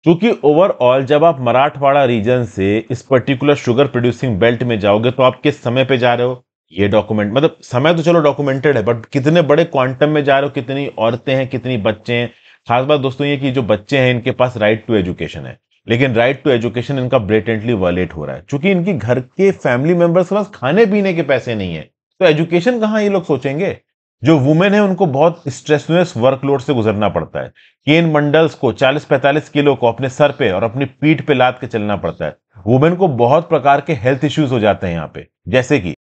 क्योंकि ओवरऑल जब आप मराठवाड़ा रीजन से इस पर्टिकुलर शुगर प्रोड्यूसिंग बेल्ट में जाओगे तो आप किस समय पे जा रहे हो ये डॉक्यूमेंट मतलब समय तो चलो डॉक्यूमेंटेड है बट कितने बड़े क्वांटम में जा रहे हो कितनी औरतें हैं कितनी बच्चे हैं खास बात दोस्तों ये कि जो बच्चे हैं इनके पास राइट टू एजुकेशन है लेकिन राइट टू एजुकेशन इनका ब्रेटेंटली वायलेट हो रहा है चूंकि इनकी घर के फैमिली मेंबर्स के पास खाने पीने के पैसे नहीं है तो एजुकेशन कहाँ ये लोग सोचेंगे जो वुमेन है उनको बहुत स्ट्रेसलेस वर्कलोड से गुजरना पड़ता है केन मंडल्स को 40-45 किलो को अपने सर पे और अपनी पीठ पे लाद के चलना पड़ता है वुमेन को बहुत प्रकार के हेल्थ इश्यूज हो जाते हैं यहाँ पे जैसे कि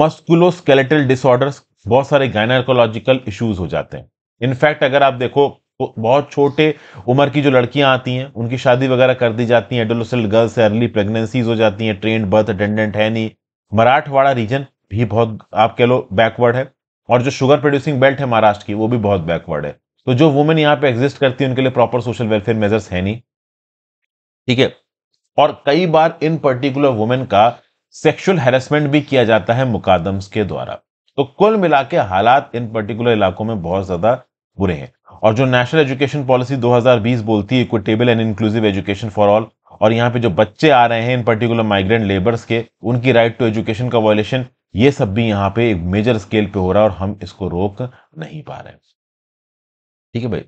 मस्कुलोस्केलेटल डिसऑर्डर्स बहुत सारे गायनाकोलॉजिकल इश्यूज हो जाते हैं इनफैक्ट अगर आप देखो तो बहुत छोटे उम्र की जो लड़कियां आती हैं उनकी शादी वगैरह कर दी जाती हैं एडोलोसल गर्ल्स है अर्ली प्रेगनेंसीज हो जाती हैं ट्रेन बर्थ अटेंडेंट है नहीं मराठवाड़ा रीजन भी बहुत आप कह लो बैकवर्ड है और जो शुगर प्रोड्यूसिंग बेल्ट है महाराष्ट्र की वो भी बहुत बैकवर्ड है तो जो वुमेन यहाँ पे एग्जिस्ट करती है उनके लिए प्रॉपर सोशल वेलफेयर मेजर्स है नहीं ठीक है और कई बार इन पर्टिकुलर वुमेन का सेक्सुअल हेरसमेंट भी किया जाता है मुकादम्स के द्वारा तो कुल मिला के हालात इन पर्टिकुलर इलाकों में बहुत ज्यादा बुरे हैं और जो नेशनल एजुकेशन पॉलिसी 2020 बोलती है equitable and inclusive education for all और यहाँ पे जो बच्चे आ रहे हैं इन पर्टिकुलर माइग्रेंट लेबर्स के उनकी राइट टू एजुकेशन का वॉयलेशन ये सब भी यहाँ पे एक मेजर स्केल पे हो रहा है और हम इसको रोक नहीं पा रहे ठीक है भाई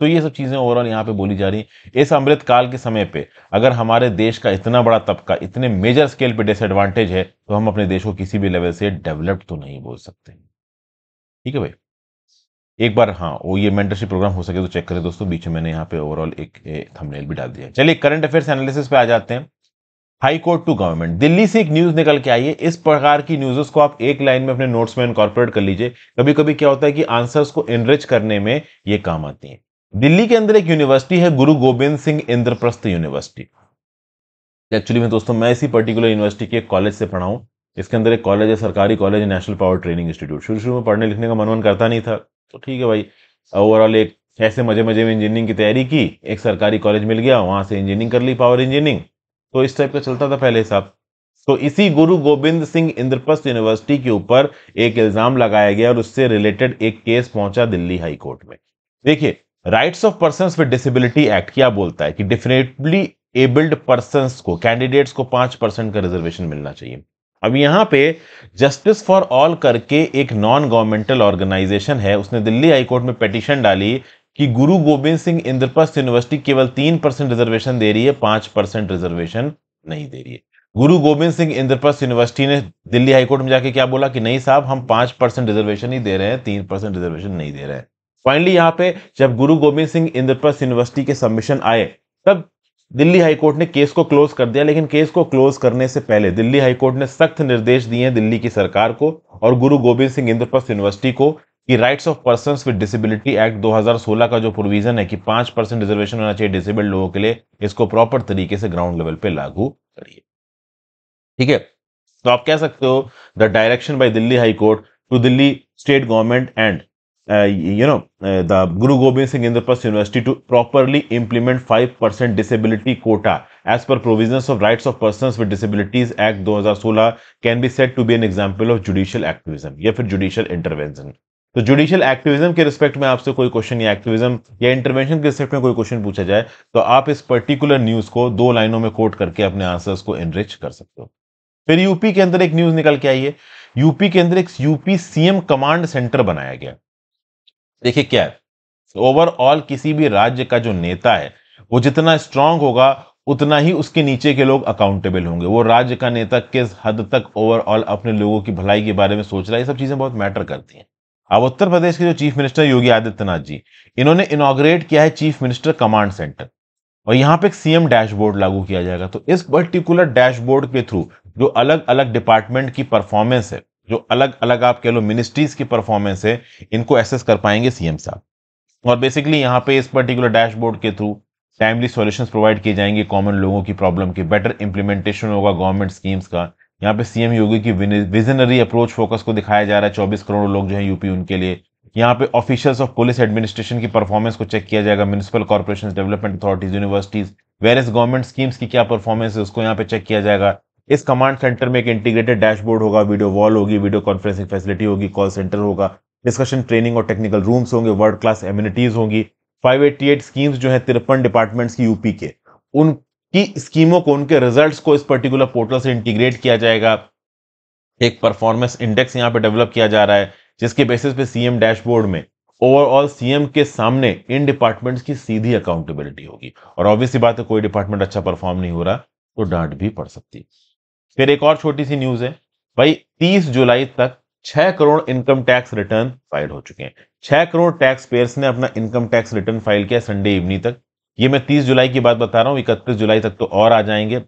तो ये सब चीज़ें ओवरऑल यहाँ पे बोली जा रही हैं इस अमृत काल के समय पे अगर हमारे देश का इतना बड़ा तबका इतने मेजर स्केल पे डिसएडवांटेज है तो हम अपने देश को किसी भी लेवल से डेवलप्ड तो नहीं बोल सकते ठीक है भाई एक बार हाँ वो ये मेंटरशिप प्रोग्राम हो सके तो चेक करें दोस्तों बीच में मैंने यहाँ पे ओवरऑल एक थमनेल भी डाल दिया चलिए करंट अफेयर्स एनालिसिस पे आ जाते हैं high court to government Delhi से एक न्यूज निकल के आई है इस प्रकार की न्यूजेस को आप एक लाइन में अपने नोट्स में इनकॉर्पोरेट कर लीजिए कभी कभी क्या होता है कि आंसर्स को एनरिच करने में ये काम आती है दिल्ली के अंदर एक यूनिवर्सिटी है गुरु गोविंद सिंह इंद्रप्रस्थ यूनिवर्सिटी एक्चुअली में दोस्तों मैं इसी पर्टिकुलर यूनिवर्सिटी के कॉलेज से पढ़ाऊँ इसके अंदर एक कॉलेज है सरकारी college national power training institute शुरू शुरू में पढ़ने लिखने का मन मन करता नहीं था तो ठीक है भाई ओवरऑल एक ऐसे मजे मजे में इंजीनियरिंग की तैयारी की एक सरकारी कॉलेज मिल गया वहाँ से इंजीनियरिंग कर ली पावर इंजीनियरिंग तो इस टाइप का चलता था पहले हिसाब तो इसी गुरु गोविंद सिंह इंद्रप्रस्थ यूनिवर्सिटी के ऊपर एक इल्ज़ाम लगाया गया और उससे रिलेटेड एक केस पहुंचा दिल्ली हाई कोर्ट में देखिए rights of person with disability act क्या बोलता है कि डिफिनेटली एबल्ड पर्सन को कैंडिडेट्स को पांच परसेंट का रिजर्वेशन मिलना चाहिए अब यहां पे जस्टिस फॉर ऑल करके एक नॉन गवर्नमेंटल ऑर्गेनाइजेशन है उसने दिल्ली हाईकोर्ट में पिटिशन डाली कि गुरु गोविंद सिंह इंद्रप्रस्थ यूनिवर्सिटी केवल तीन परसेंट रिजर्वेशन दे रही है पांच परसेंट रिजर्वेशन नहीं दे रही है गुरु गोविंद सिंह इंद्रप्रस्थ यूनिवर्सिटी ने दिल्ली हाईकोर्ट में जाके क्या बोला कि नहीं साहब हम पांच परसेंट रिजर्वेशन ही दे रहे हैं तीन परसेंट रिजर्वेशन नहीं दे रहे हैं फाइनली यहाँ पे जब गुरु गोविंद सिंह इंद्रप्रस्थ यूनिवर्सिटी के सबमिशन आए तब दिल्ली हाईकोर्ट ने केस को क्लोज कर दिया लेकिन केस को क्लोज करने से पहले दिल्ली हाईकोर्ट ने सख्त निर्देश दिए हैं दिल्ली की सरकार को और गुरु गोविंद सिंह इंद्रप्रस्थ यूनिवर्सिटी को कि rights of person with disability act 2016 का जो प्रोविजन है कि पांच परसेंट रिजर्वेशन होना चाहिए डिसेबल्ड लोगों के लिए इसको प्रॉपर तरीके से ग्राउंड लेवल पे लागू करिए ठीक है तो आप कह सकते हो the direction by Delhi high court to Delhi state government and uh, you know, uh, the Guru Gobind Singh Indraprastha University to properly implement 5% disability quota as per provisions of Rights of Persons with Disabilities Act 2016 can be said to be an example of judicial activism ya fir judicial intervention. तो judicial activism के respect में आपसे कोई question या activism या intervention के respect में कोई क्वेश्चन पूछा जाए तो आप इस पर्टिकुलर न्यूज को दो लाइनों में कोट करके अपने आंसर्स को एनरिच कर सकते हो फिर यूपी के अंदर एक न्यूज निकल के आई है यूपी के अंदर एक यूपी सीएम कमांड सेंटर बनाया गया देखिए क्या है ओवरऑल किसी भी राज्य का जो नेता है वो जितना स्ट्रांग होगा उतना ही उसके नीचे के लोग अकाउंटेबल होंगे वो राज्य का नेता किस हद तक ओवरऑल अपने लोगों की भलाई के बारे में सोच रहा है ये सब चीज़ें बहुत मैटर करती हैं अब उत्तर प्रदेश के जो चीफ मिनिस्टर योगी आदित्यनाथ जी इन्होंने इनोग्रेट किया है चीफ मिनिस्टर कमांड सेंटर और यहाँ पे एक सीएम डैशबोर्ड लागू किया जाएगा तो इस पर्टिकुलर डैशबोर्ड के थ्रू जो अलग अलग डिपार्टमेंट की परफॉर्मेंस है जो अलग अलग आप कह लो मिनिस्ट्रीज की परफॉर्मेंस है इनको एसेस कर पाएंगे सीएम साहब और बेसिकली यहाँ पे इस पर्टिकुलर डैशबोर्ड के थ्रू टाइमली सॉल्यूशंस प्रोवाइड किए जाएंगे कॉमन लोगों की प्रॉब्लम के बेटर इंप्लीमेंटेशन होगा गवर्नमेंट स्कीम्स का यहाँ पे सीएम योगी की विजनरी अप्रोच फोकस को दिखाया जा रहा है चौबीस करोड़ लोग जो है यूपी उनके लिए यहाँ पे ऑफिशियल्स ऑफ पुलिस एडमिनिस्ट्रेशन की परफॉर्मेंस को चेक किया जाएगा municipal corporation development authorities universities various government schemes की क्या परफॉर्मेंस है उसको यहाँ पे चेक किया जाएगा इस कमांड सेंटर में एक इंटीग्रेटेड डैशबोर्ड होगा वीडियो वॉल होगी वीडियो कॉन्फ्रेंसिंग फैसिलिटी होगी कॉल सेंटर होगा डिस्कशन ट्रेनिंग और टेक्निकल रूम्स होंगे वर्ल्ड क्लास एम्यूनिटीज होंगी 588 स्कीम्स जो है तिरपन डिपार्टमेंट्स की यूपी के उनकी स्कीमों को उनके रिजल्ट्स को इस पर्टिकुलर पोर्टल से इंटीग्रेट किया जाएगा एक परफॉर्मेंस इंडेक्स यहाँ पे डेवलप किया जा रहा है जिसके बेसिस पे सीएम डैशबोर्ड में ओवरऑल सीएम के सामने इन डिपार्टमेंट्स की सीधी अकाउंटेबिलिटी होगी और ऑब्वियसली बात है कोई डिपार्टमेंट अच्छा परफॉर्म नहीं हो रहा तो डांट भी पड़ सकती है फिर एक और छोटी सी न्यूज है भाई 30 जुलाई तक 6 crore income tax return file हो चुके हैं 6 करोड़ टैक्स पेयर्स ने अपना इनकम टैक्स रिटर्न फाइल किया संडे इवनिंग तक ये मैं तीस जुलाई की बात बता रहा हूँ इकतीस जुलाई तक तो और आ जाएंगे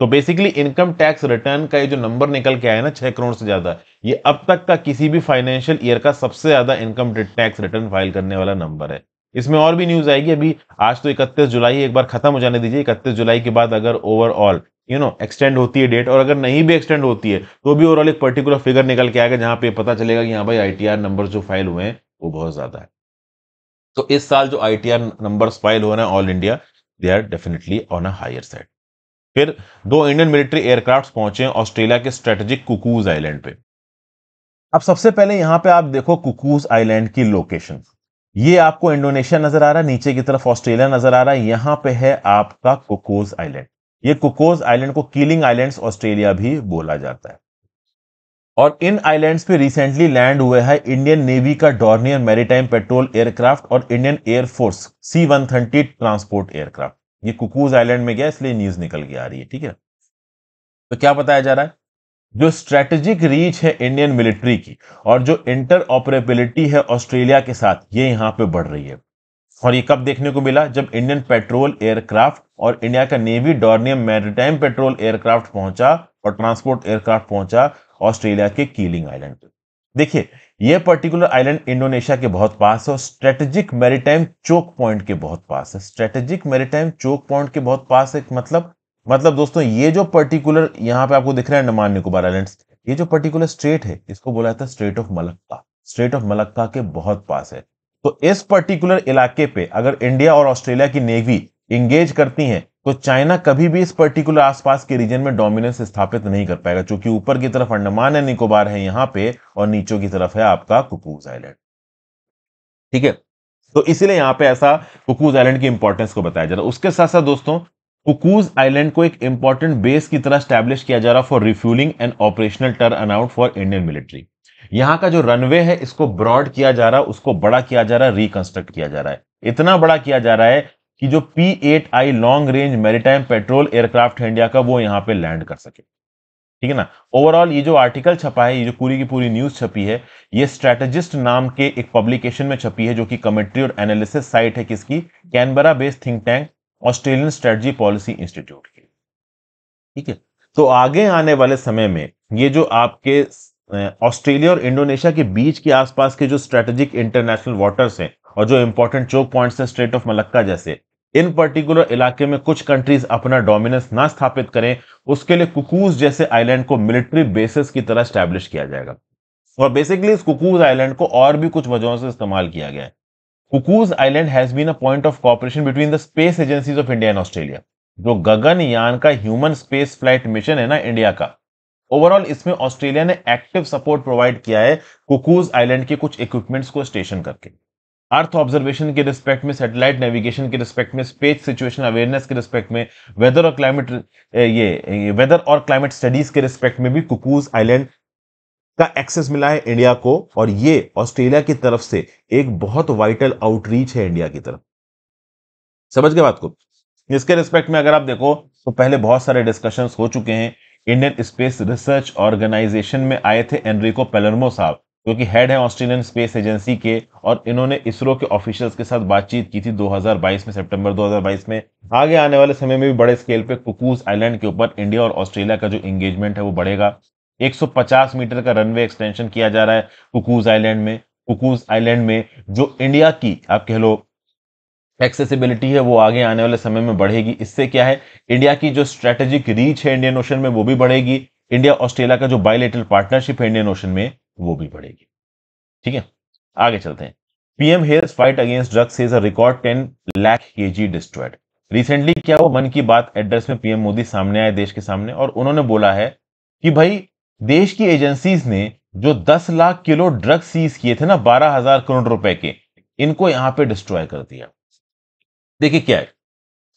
तो बेसिकली इनकम टैक्स रिटर्न का ये जो नंबर निकल के आया ना छह करोड़ से ज्यादा ये अब तक का किसी भी फाइनेंशियल ईयर का सबसे ज्यादा इनकम टैक्स रिटर्न फाइल करने वाला नंबर है इसमें और भी न्यूज आएगी अभी आज तो इकतीस जुलाई एक बार खत्म हो जाने दीजिए इकतीस जुलाई के बाद अगर ओवरऑल यू नो एक्सटेंड होती है डेट और अगर नहीं भी एक्सटेंड होती है तो भी ओवरऑल एक पर्टिकुलर फिगर निकल के आएगा जहां पे पता चलेगा कि यहाँ भाई आईटीआर नंबर जो फाइल हुए हैं वो बहुत ज़्यादा है तो इस साल जो आईटीआर नंबर्स फाइल हो रहे हैं all India they are definitely on a higher side फिर दो इंडियन मिलिट्री एयरक्राफ्ट पहुंचे ऑस्ट्रेलिया के स्ट्रेटेजिक कुकूज आईलैंड पे अब सबसे पहले यहां पर आप देखो कुकूज आईलैंड की लोकेशन ये आपको इंडोनेशिया नजर आ रहा है नीचे की तरफ ऑस्ट्रेलिया नजर आ रहा है यहां पे है आपका कुकूज आइलैंड ये कुकोज आइलैंड को कीलिंग आइलैंड्स ऑस्ट्रेलिया भी बोला जाता है और इन आइलैंड्स पे रिसेंटली लैंड हुए है इंडियन नेवी का डॉर्नियर मैरीटाइम पेट्रोल एयरक्राफ्ट और Indian air force C one thirty transport aircraft ये कुकूज आइलैंड में गया इसलिए न्यूज निकल के आ रही है ठीक है तो क्या बताया जा रहा है जो स्ट्रेटेजिक रीच है इंडियन मिलिट्री की और जो इंटर ऑपरेबिलिटी है ऑस्ट्रेलिया के साथ ये यहां पे बढ़ रही है और ये कब देखने को मिला जब इंडियन पेट्रोल एयरक्राफ्ट और इंडिया का navy Dornier maritime patrol aircraft पहुंचा और ट्रांसपोर्ट एयरक्राफ्ट पहुंचा ऑस्ट्रेलिया के कीलिंग आइलैंड पर देखिए यह पर्टिकुलर आइलैंड इंडोनेशिया के बहुत पास है और स्ट्रेटेजिक मैरिटाइम चोक पॉइंट के बहुत पास है स्ट्रेटेजिक मैरिटाइम चोक पॉइंट के बहुत पास है मतलब मतलब दोस्तों ये जो पर्टिकुलर यहाँ पे आपको दिख रहा है अंडमान निकोबार आइलैंड ये जो पर्टिकुलर स्ट्रेट है इसको बोला जाता है strait of Malacca strait of Malacca के बहुत पास है तो इस पर्टिकुलर इलाके पे अगर इंडिया और ऑस्ट्रेलिया की नेवी इंगेज करती हैं तो चाइना कभी भी इस पर्टिकुलर आसपास के रीजन में डोमिनेंस स्थापित नहीं कर पाएगा क्योंकि ऊपर की तरफ अंडमान है निकोबार है यहां पे और नीचे की तरफ है आपका कुकूज आइलैंड ठीक है तो इसीलिए यहां पे ऐसा कुकूज आइलैंड की इंपॉर्टेंस को बताया जा रहा है उसके साथ साथ दोस्तों कुकूज आइलैंड को एक इंपॉर्टेंट बेस की तरह स्टैब्लिश किया जा रहा for refuelling and operational turnaround for Indian military यहां का जो रनवे है इसको ब्रॉड किया जा रहा है उसको बड़ा किया जा रहा है रिकंस्ट्रक्ट किया जा रहा है इतना बड़ा किया जा रहा है कि जो P eight I long range maritime patrol aircraft है इंडिया का वो यहाँ पे लैंड कर सके ठीक है ना ओवरऑल ये जो आर्टिकल छपा है ये जो पूरी की पूरी न्यूज छपी है ये स्ट्रेटेजिस्ट नाम के एक पब्लिकेशन में छपी है जो कि कमेंट्री और एनालिसिस साइट है किसकी Canberra based think tank Australian strategy policy institute की ठीक है तो आगे आने वाले समय में ये जो आपके ऑस्ट्रेलिया और इंडोनेशिया के बीच के आसपास के जो स्ट्रेटेजिक इंटरनेशनल वाटर्स हैं और जो इंपॉर्टेंट चोक पॉइंट्स हैं स्ट्रेट ऑफ मलक्का जैसे इन पर्टिकुलर इलाके में कुछ कंट्रीज अपना डोमिनेंस ना स्थापित करें उसके लिए कुकूज जैसे आइलैंड को मिलिट्री बेसिस की तरह स्टैब्लिश किया जाएगा और बेसिकली इस कुकूज आइलैंड को और भी कुछ वजहों से इस्तेमाल किया गया है Cocos island has been a point of cooperation between the space agencies of India and Australia जो गगनयान का ह्यूमन स्पेस फ्लाइट मिशन है ना इंडिया का ओवरऑल इसमें ऑस्ट्रेलिया ने एक्टिव सपोर्ट प्रोवाइड किया है कुकूज आइलैंड के कुछ इक्विपमेंट्स को स्टेशन करके अर्थ ऑब्जर्वेशन के रिस्पेक्ट में सैटेलाइट नेविगेशन के रिस्पेक्ट में स्पेस सिचुएशन अवेयरनेस के रिस्पेक्ट में वेदर और क्लाइमेट ये वेदर और क्लाइमेट स्टडीज के रिस्पेक्ट में भी कुकूज आइलैंड का एक्सेस मिला है इंडिया को और ये ऑस्ट्रेलिया की तरफ से एक बहुत वाइटल आउटरीच है इंडिया की तरफ समझ गए बात को इसके रिस्पेक्ट में अगर आप देखो तो पहले बहुत सारे डिस्कशंस हो चुके हैं इंडियन स्पेस रिसर्च ऑर्गेनाइजेशन में आए थे एनरिको पेलरमो साहब क्योंकि हेड है ऑस्ट्रेलियन स्पेस एजेंसी के और इन्होंने इसरो के ऑफिशियल्स के साथ बातचीत की थी 2022 में सितंबर 2022 में आगे आने वाले समय में भी बड़े स्केल पे कुकूज आइलैंड के ऊपर इंडिया और ऑस्ट्रेलिया का जो एंगेजमेंट है वो बढ़ेगा 150 मीटर का रनवे एक्सटेंशन किया जा रहा है कुकूज आइलैंड में कुकूज आइलैंड में जो इंडिया की आप कह लो एक्सेसिबिलिटी है वो आगे आने वाले समय में बढ़ेगी इससे क्या है इंडिया की जो स्ट्रेटेजिक रीच है इंडियन ओशन में वो भी बढ़ेगी इंडिया ऑस्ट्रेलिया का जो बायोलेटरल पार्टनरशिप है इंडियन ओशन में वो भी बढ़ेगी ठीक है आगे चलते हैं PM health fight against drugs is a record ten lakh K G destroyed recently क्या वो मन की बात एड्रेस में पीएम मोदी सामने आए देश के सामने और उन्होंने बोला है कि भाई देश की एजेंसीज ने जो 10 लाख किलो ड्रग्स सीज किए थे ना बारह हजार करोड़ रुपए के इनको यहां पे डिस्ट्रॉय कर दिया देखिए क्या है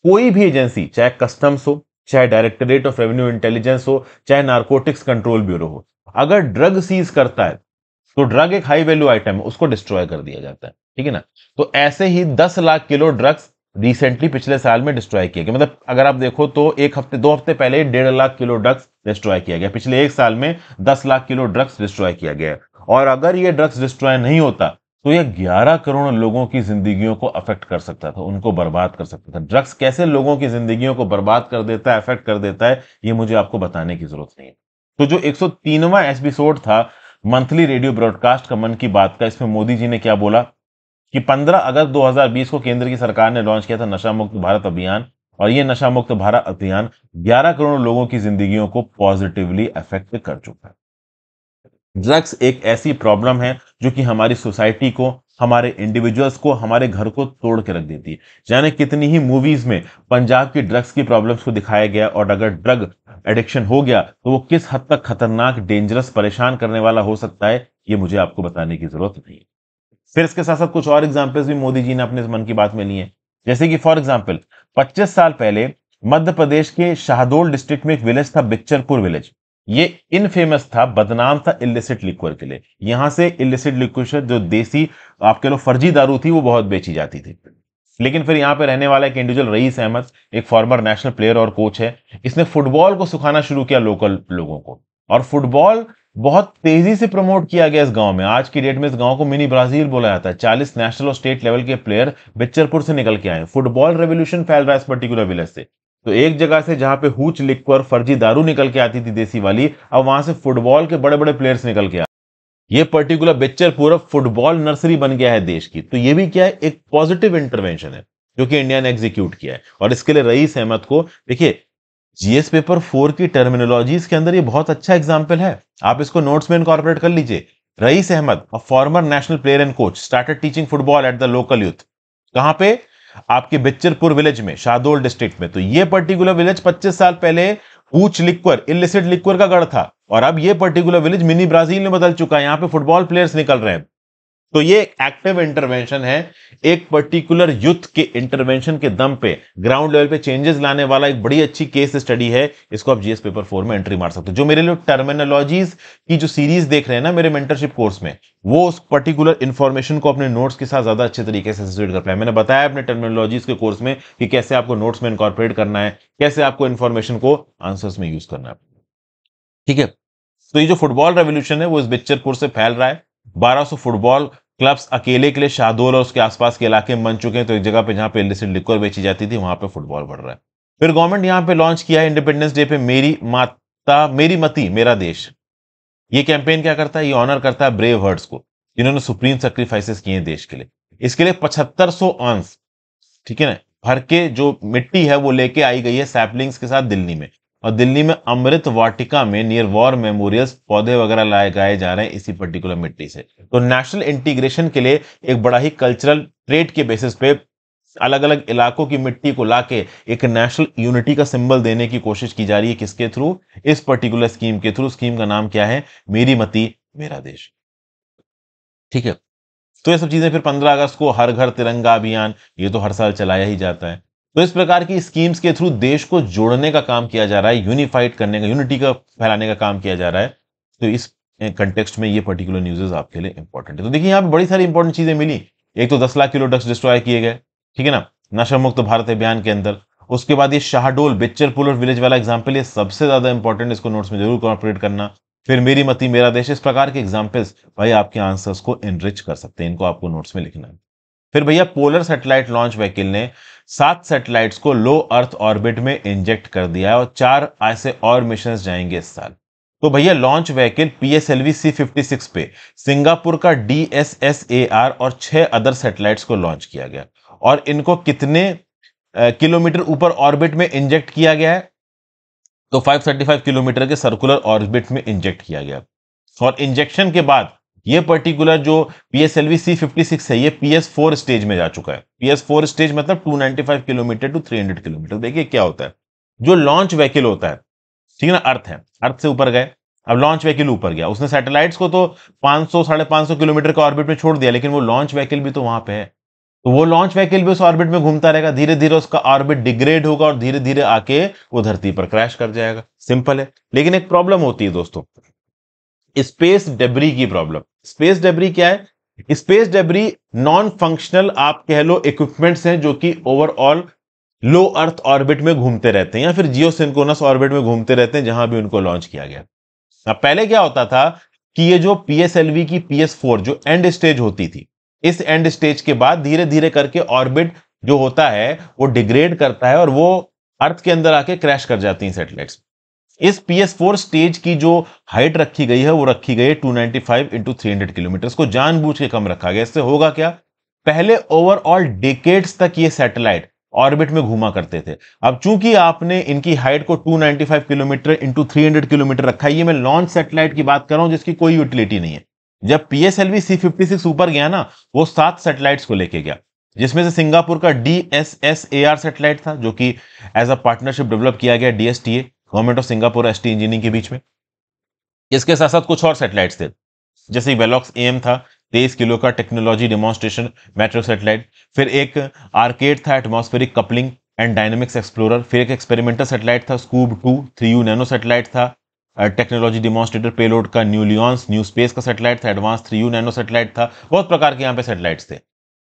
कोई भी एजेंसी चाहे कस्टम्स हो चाहे डायरेक्टरेट ऑफ रेवेन्यू इंटेलिजेंस हो चाहे नारकोटिक्स कंट्रोल ब्यूरो हो अगर ड्रग सीज करता है तो ड्रग एक हाई वैल्यू आइटम है उसको डिस्ट्रॉय कर दिया जाता है ठीक है ना तो ऐसे ही दस लाख किलो ड्रग्स रिसेंटली पिछले साल में डिस्ट्रॉय किया गया मतलब अगर आप देखो तो एक हफ्ते दो हफ्ते पहले डेढ़ लाख किलो ड्रग्स डिस्ट्रॉय किया गया पिछले एक साल में दस लाख किलो ड्रग्स डिस्ट्रॉय किया गया और अगर ये ड्रग्स डिस्ट्रॉय नहीं होता तो ये ग्यारह करोड़ लोगों की जिंदगियों को अफेक्ट कर सकता था उनको बर्बाद कर सकता था ड्रग्स कैसे लोगों की जिंदगियों को बर्बाद कर देता है अफेक्ट कर देता है ये मुझे आपको बताने की जरूरत नहीं है तो जो 103वां एपिसोड था मंथली रेडियो ब्रॉडकास्ट का मन की बात का इसमें मोदी जी ने क्या बोला कि 15 अगस्त 2020 को केंद्र की सरकार ने लॉन्च किया था नशा मुक्त भारत अभियान और ये नशा मुक्त भारत अभियान 11 करोड़ लोगों की जिंदगियों को पॉजिटिवली अफेक्ट कर चुका है ड्रग्स एक ऐसी प्रॉब्लम है जो कि हमारी सोसाइटी को हमारे इंडिविजुअल्स को हमारे घर को तोड़ के रख देती है जाने कितनी ही मूवीज में पंजाब की ड्रग्स की प्रॉब्लम्स को दिखाया गया और अगर ड्रग एडिक्शन हो गया तो वो किस हद तक खतरनाक डेंजरस परेशान करने वाला हो सकता है ये मुझे आपको बताने की जरूरत नहीं फिर इसके साथ साथ कुछ और एग्जाम्पल्स भी मोदी जी ने अपने मन की बात में लिए जैसे कि फॉर एग्जाम्पल पच्चीस साल पहले मध्य प्रदेश के शाहदोल डिस्ट्रिक्ट में एक विलेज था बिक्चरपुर विलेज ये इनफेमस था बदनाम था इलिसिट लिक्वर के लिए यहां से इलिसिट लिक्वर जो देसी आपके लोग फर्जी दारू थी वो बहुत बेची जाती थी लेकिन फिर यहाँ पे रहने वाला एक इंडिविजुअल रईस अहमद एक फॉर्मर नेशनल प्लेयर और कोच है इसने फुटबॉल को सुखाना शुरू किया लोकल लोगों को और फुटबॉल बहुत तेजी से प्रमोट किया गया इस गांव में आज की डेट में इस गांव को मिनी ब्राजील बोला जाता है चालीस नेशनल और स्टेट लेवल के प्लेयर बिच्चरपुर से निकल के आए फुटबॉल रेवोल्यूशन फैल रहा है इस पर्टिकुलर विलेज से तो एक जगह से जहां पे हुच कर फर्जी दारू निकल के आती थी देसी वाली अब वहां से फुटबॉल के बड़े बड़े प्लेयर्स निकल के आ ये पर्टिकुलर बेच्चर पूरा फुटबॉल नर्सरी बन गया है देश की तो ये भी क्या है एक पॉजिटिव इंटरवेंशन है जो कि इंडिया ने एग्जीक्यूट किया है और इसके लिए रही सहमत को देखिए जीएस पेपर फोर की टर्मिनोलॉजी के अंदर ये बहुत अच्छा एग्जाम्पल है आप इसको नोट्स में इनकॉर्पोरेट कर लीजिए Rais Ahmed a former national player and coach started teaching football at the local youth कहां पे आपके बिच्चरपुर विलेज में शाहदोल डिस्ट्रिक्ट में तो ये पर्टिकुलर विलेज 25 साल पहले ऊंच लिक्वर इलिसिड लिक्वर का गढ़ था और अब ये पर्टिकुलर विलेज मिनी ब्राजील में बदल चुका है यहाँ पे फुटबॉल प्लेयर्स निकल रहे हैं तो ये एक्टिव इंटरवेंशन है एक पर्टिकुलर युद्ध के इंटरवेंशन के दम पे ग्राउंड लेवल पे चेंजेस लाने वाला एक बड़ी अच्छी केस स्टडी है इसको आप जीएस पेपर फोर में एंट्री मार सकते हो जो मेरे लिए टर्मिनोलॉजीज की जो सीरीज देख रहे हैं ना मेरे मेंटरशिप कोर्स में वो उस पर्टिकुलर इंफॉर्मेशन को अपने नोट्स के साथ ज्यादा अच्छे तरीके से एसोसिएट कर पाया मैंने बताया अपने टर्मिनोलॉजीज के कोर्स में कि कैसे आपको नोट्स में इंकॉर्पोरेट करना है कैसे आपको इन्फॉर्मेशन को आंसर्स में यूज करना है ठीक है तो ये जो फुटबॉल रेवोल्यूशन है वो इस पिक्चर से फैल रहा है 1200 फुटबॉल क्लब्स अकेले के लिए शाहदोल और उसके आसपास के इलाके बन चुके हैं तो एक जगह पे जहाँ पे इलिसिट लिक्वर बेची जाती थी वहाँ पे फुटबॉल बढ़ रहा है फिर गवर्नमेंट यहाँ पे लॉन्च किया है इंडिपेंडेंस डे पे मेरी माता मेरी मती मेरा देश ये कैंपेन क्या करता है ये ऑनर करता है ब्रेव हर्ड्स को जिन्होंने सुप्रीम सेक्रीफाइसेस किए हैं देश के लिए इसके लिए पचहत्तर सौ ठीक है ना भर के जो मिट्टी है वो लेके आई गई है सैपलिंग्स के साथ दिल्ली में और दिल्ली में अमृत वाटिका में नियर वॉर मेमोरियल्स पौधे वगैरह लाए गाए जा रहे हैं इसी पर्टिकुलर मिट्टी से तो नेशनल इंटीग्रेशन के लिए एक बड़ा ही कल्चरल ट्रेड के बेसिस पे अलग अलग इलाकों की मिट्टी को लाके एक नेशनल यूनिटी का सिंबल देने की कोशिश की जा रही है किसके थ्रू इस पर्टिकुलर स्कीम के थ्रू स्कीम का नाम क्या है मेरी मती मेरा देश ठीक है तो ये सब चीजें फिर पंद्रह अगस्त को हर घर तिरंगा अभियान ये तो हर साल चलाया ही जाता है तो इस प्रकार की स्कीम्स के थ्रू देश को जोड़ने का काम किया जा रहा है यूनिफाइड करने का यूनिटी का फैलाने का काम किया जा रहा है तो इस कंटेक्स्ट में ये पर्टिकुलर न्यूजेज आपके लिए इंपॉर्टेंट है तो देखिए यहाँ पे बड़ी सारी इंपॉर्टेंट चीज़ें मिली एक तो दस लाख किलो ड्रग्स डिस्ट्रॉय किए गए ठीक है ना नशा मुक्त भारत अभियान के अंदर उसके बाद ये शाहडोल बिच्चरपुल और विलेज वाला एग्जाम्पल ये सबसे ज़्यादा इंपॉर्टेंट इसको नोट्स में जरूर कॉपरेट करना फिर मेरी मती मेरा देश इस प्रकार के एग्जाम्पल्स भाई आपके आंसर्स को एनरिच कर सकते हैं इनको आपको नोट्स में लिखना है फिर भैया पोलर सैटेलाइट लॉन्च वहीकिल ने सात सैटेलाइट्स को लो अर्थ ऑर्बिट में इंजेक्ट कर दिया है और चार ऐसे और मिशन जाएंगे इस साल तो भैया launch vehicle P S L V C fifty six पे सिंगापुर का D S S A R और छह अदर सैटेलाइट्स को लॉन्च किया गया और इनको कितने किलोमीटर ऊपर ऑर्बिट में इंजेक्ट किया गया है तो 535 किलोमीटर के सर्कुलर ऑर्बिट में इंजेक्ट किया गया और इंजेक्शन के बाद ये पर्टिकुलर जो P S L V C fifty six है ये पी एस फोर स्टेज में जा चुका है पी एस फोर स्टेज मतलब two ninety five kilometre to three hundred kilometre देखिए क्या होता है जो लॉन्च व्हीकल होता है ठीक है ना अर्थ है अर्थ से ऊपर गए अब लॉन्च व्हीकल ऊपर गया उसने सैटेलाइट्स को तो सौ साढ़े पाँच किलोमीटर का ऑर्बिट में छोड़ दिया लेकिन वो लॉन्च व्हीकल भी तो वहां पे है तो वो लॉन्च व्हीकल भी उस ऑर्बिट में घूमता रहेगा धीरे धीरे उसका ऑर्बिट डिग्रेड होगा और धीरे धीरे आके वो धरती पर क्रैश कर जाएगा सिंपल है लेकिन एक प्रॉब्लम होती है दोस्तों स्पेस डेबरी की प्रॉब्लम स्पेस डेबरी क्या है स्पेस डेबरी नॉन फंक्शनल आप कह लो इक्विपमेंट्स हैं जो कि ओवरऑल लो अर्थ ऑर्बिट में घूमते रहते हैं या फिर जियो सिंकोनस ऑर्बिट में घूमते रहते हैं जहां भी उनको लॉन्च किया गया अब पहले क्या होता था कि ये जो पीएसएलवी की पीएस फोर जो एंड स्टेज होती थी इस एंड स्टेज के बाद धीरे धीरे करके ऑर्बिट जो होता है वो डिग्रेड करता है और वो अर्थ के अंदर आके क्रैश कर जाती हैं सैटेलाइट्स इस पी एस फोर स्टेज की जो हाइट रखी गई है वो रखी गई है two ninety five into three hundred kilometre को जानबूझ के कम रखा गया इससे होगा क्या पहले ओवरऑल डेकेड्स तक ये सैटेलाइट ऑर्बिट में घूमा करते थे अब चूंकि आपने इनकी हाइट को 295 किलोमीटर इंटू हंड्रेड किलोमीटर रखा है ये मैं लॉन्च सैटेलाइट की बात कर रहा हूं जिसकी कोई यूटिलिटी नहीं है जब P S L V C fifty six ऊपर गया ना वो सात सैटेलाइट्स को लेके गया जिसमें से सिंगापुर का D S S A R satellite था जो कि एज अ पार्टनरशिप डेवलप किया गया DSTA government of Singapore S engineering के बीच में इसके साथ साथ कुछ और सेटेलाइट थे जैसे वेलॉक्स एम था तेईस किलो का टेक्नोलॉजी डेमोन्स्ट्रेशन मेट्रो सेटेलाइट फिर एक आर्केड था atmospheric coupling and dynamics explorer फिर एक एक्सपेरिमेंटल सेटेलाइट था SCOOB two three U nano satellite था टेक्नोलॉजी डिमोस्ट्रेटर पेलोड का न्यू लियॉन्स न्यू स्पेस का सेटेलाइट था advance three U nano satellite था बहुत प्रकार के यहाँ पे सेटेलाइट्स थे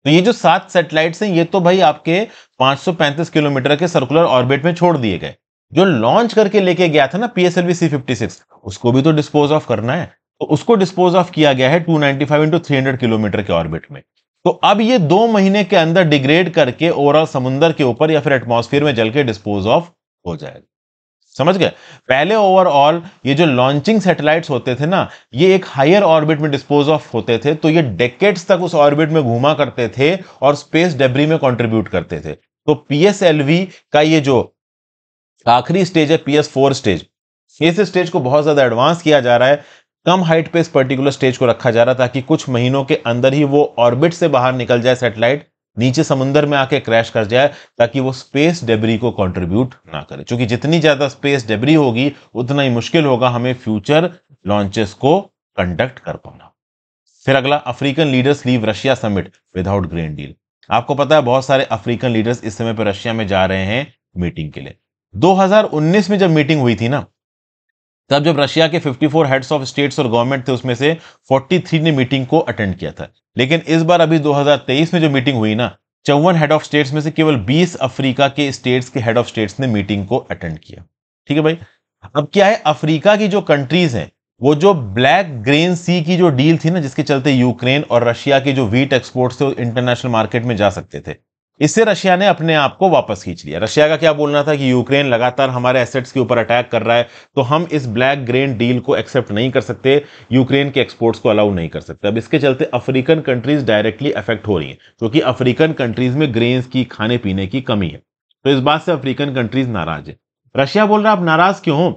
तो ये जो सात सेटेलाइट्स हैं ये तो भाई आपके पैंतीस किलोमीटर के सर्कुलर ऑर्बिट में छोड़ दिए गए जो लॉन्च करके लेके गया था ना पीएसएलवी सी फिफ्टी सिक्स उसको भी तो डिस्पोज ऑफ करना है तो उसको डिस्पोज ऑफ किया गया है 295 इनटू 300 किलोमीटर के ऑर्बिट में तो अब ये दो महीने के अंदर डिग्रेड करके ओवरऑल समुद्र के ऊपर या फिर एटमॉस्फेयर में जल के डिस्पोज ऑफ हो जाएगा समझ गए पहले ओवरऑल ये जो लॉन्चिंग सैटेलाइट्स होते थे ना ये एक हायर ऑर्बिट में डिस्पोज ऑफ होते थे तो ये डेकेट्स तक उस ऑर्बिट में घूमा करते थे और स्पेस डेबरी में कंट्रीब्यूट करते थे तो पीएसएलवी का ये जो आखिरी स्टेज है पी फोर स्टेज इस स्टेज को बहुत ज़्यादा एडवांस किया जा रहा है कम हाइट पे इस पर्टिकुलर स्टेज को रखा जा रहा है ताकि कुछ महीनों के अंदर ही वो ऑर्बिट से बाहर निकल जाए सैटेलाइट नीचे समुंदर में आके क्रैश कर जाए ताकि वो स्पेस डेबरी को कंट्रीब्यूट ना करे क्योंकि जितनी ज़्यादा स्पेस डेबरी होगी उतना ही मुश्किल होगा हमें फ्यूचर लॉन्चेस को कंडक्ट कर पाना फिर अगला African leaders leave Russia summit without green deal आपको पता है बहुत सारे अफ्रीकन लीडर्स इस समय पर रशिया में जा रहे हैं मीटिंग के लिए 2019 में जब मीटिंग हुई थी ना तब जब रशिया के 54 हेड्स ऑफ स्टेट्स और गवर्नमेंट थे उसमें से 43 ने मीटिंग को अटेंड किया था लेकिन इस बार अभी 2023 में जो मीटिंग हुई ना चौवन हेड ऑफ स्टेट्स में से केवल 20 अफ्रीका के स्टेट्स के हेड ऑफ स्टेट्स ने मीटिंग को अटेंड किया ठीक है भाई अब क्या है अफ्रीका की जो कंट्रीज हैं वो जो ब्लैक ग्रेन सी की जो डील थी ना जिसके चलते यूक्रेन और रशिया के जो वीट एक्सपोर्ट थे वो इंटरनेशनल मार्केट में जा सकते थे इससे रशिया ने अपने आप को वापस खींच लिया रशिया का क्या बोलना था कि यूक्रेन लगातार हमारे एसेट्स के ऊपर अटैक कर रहा है तो हम इस ब्लैक ग्रेन डील को एक्सेप्ट नहीं कर सकते यूक्रेन के एक्सपोर्ट्स को अलाउ नहीं कर सकते अब इसके चलते अफ्रीकन कंट्रीज डायरेक्टली अफेक्ट हो रही हैं क्योंकि तो अफ्रीकन कंट्रीज में ग्रेन्स की खाने पीने की कमी है तो इस बात से अफ्रीकन कंट्रीज नाराज है रशिया बोल रहा है आप नाराज क्यों हो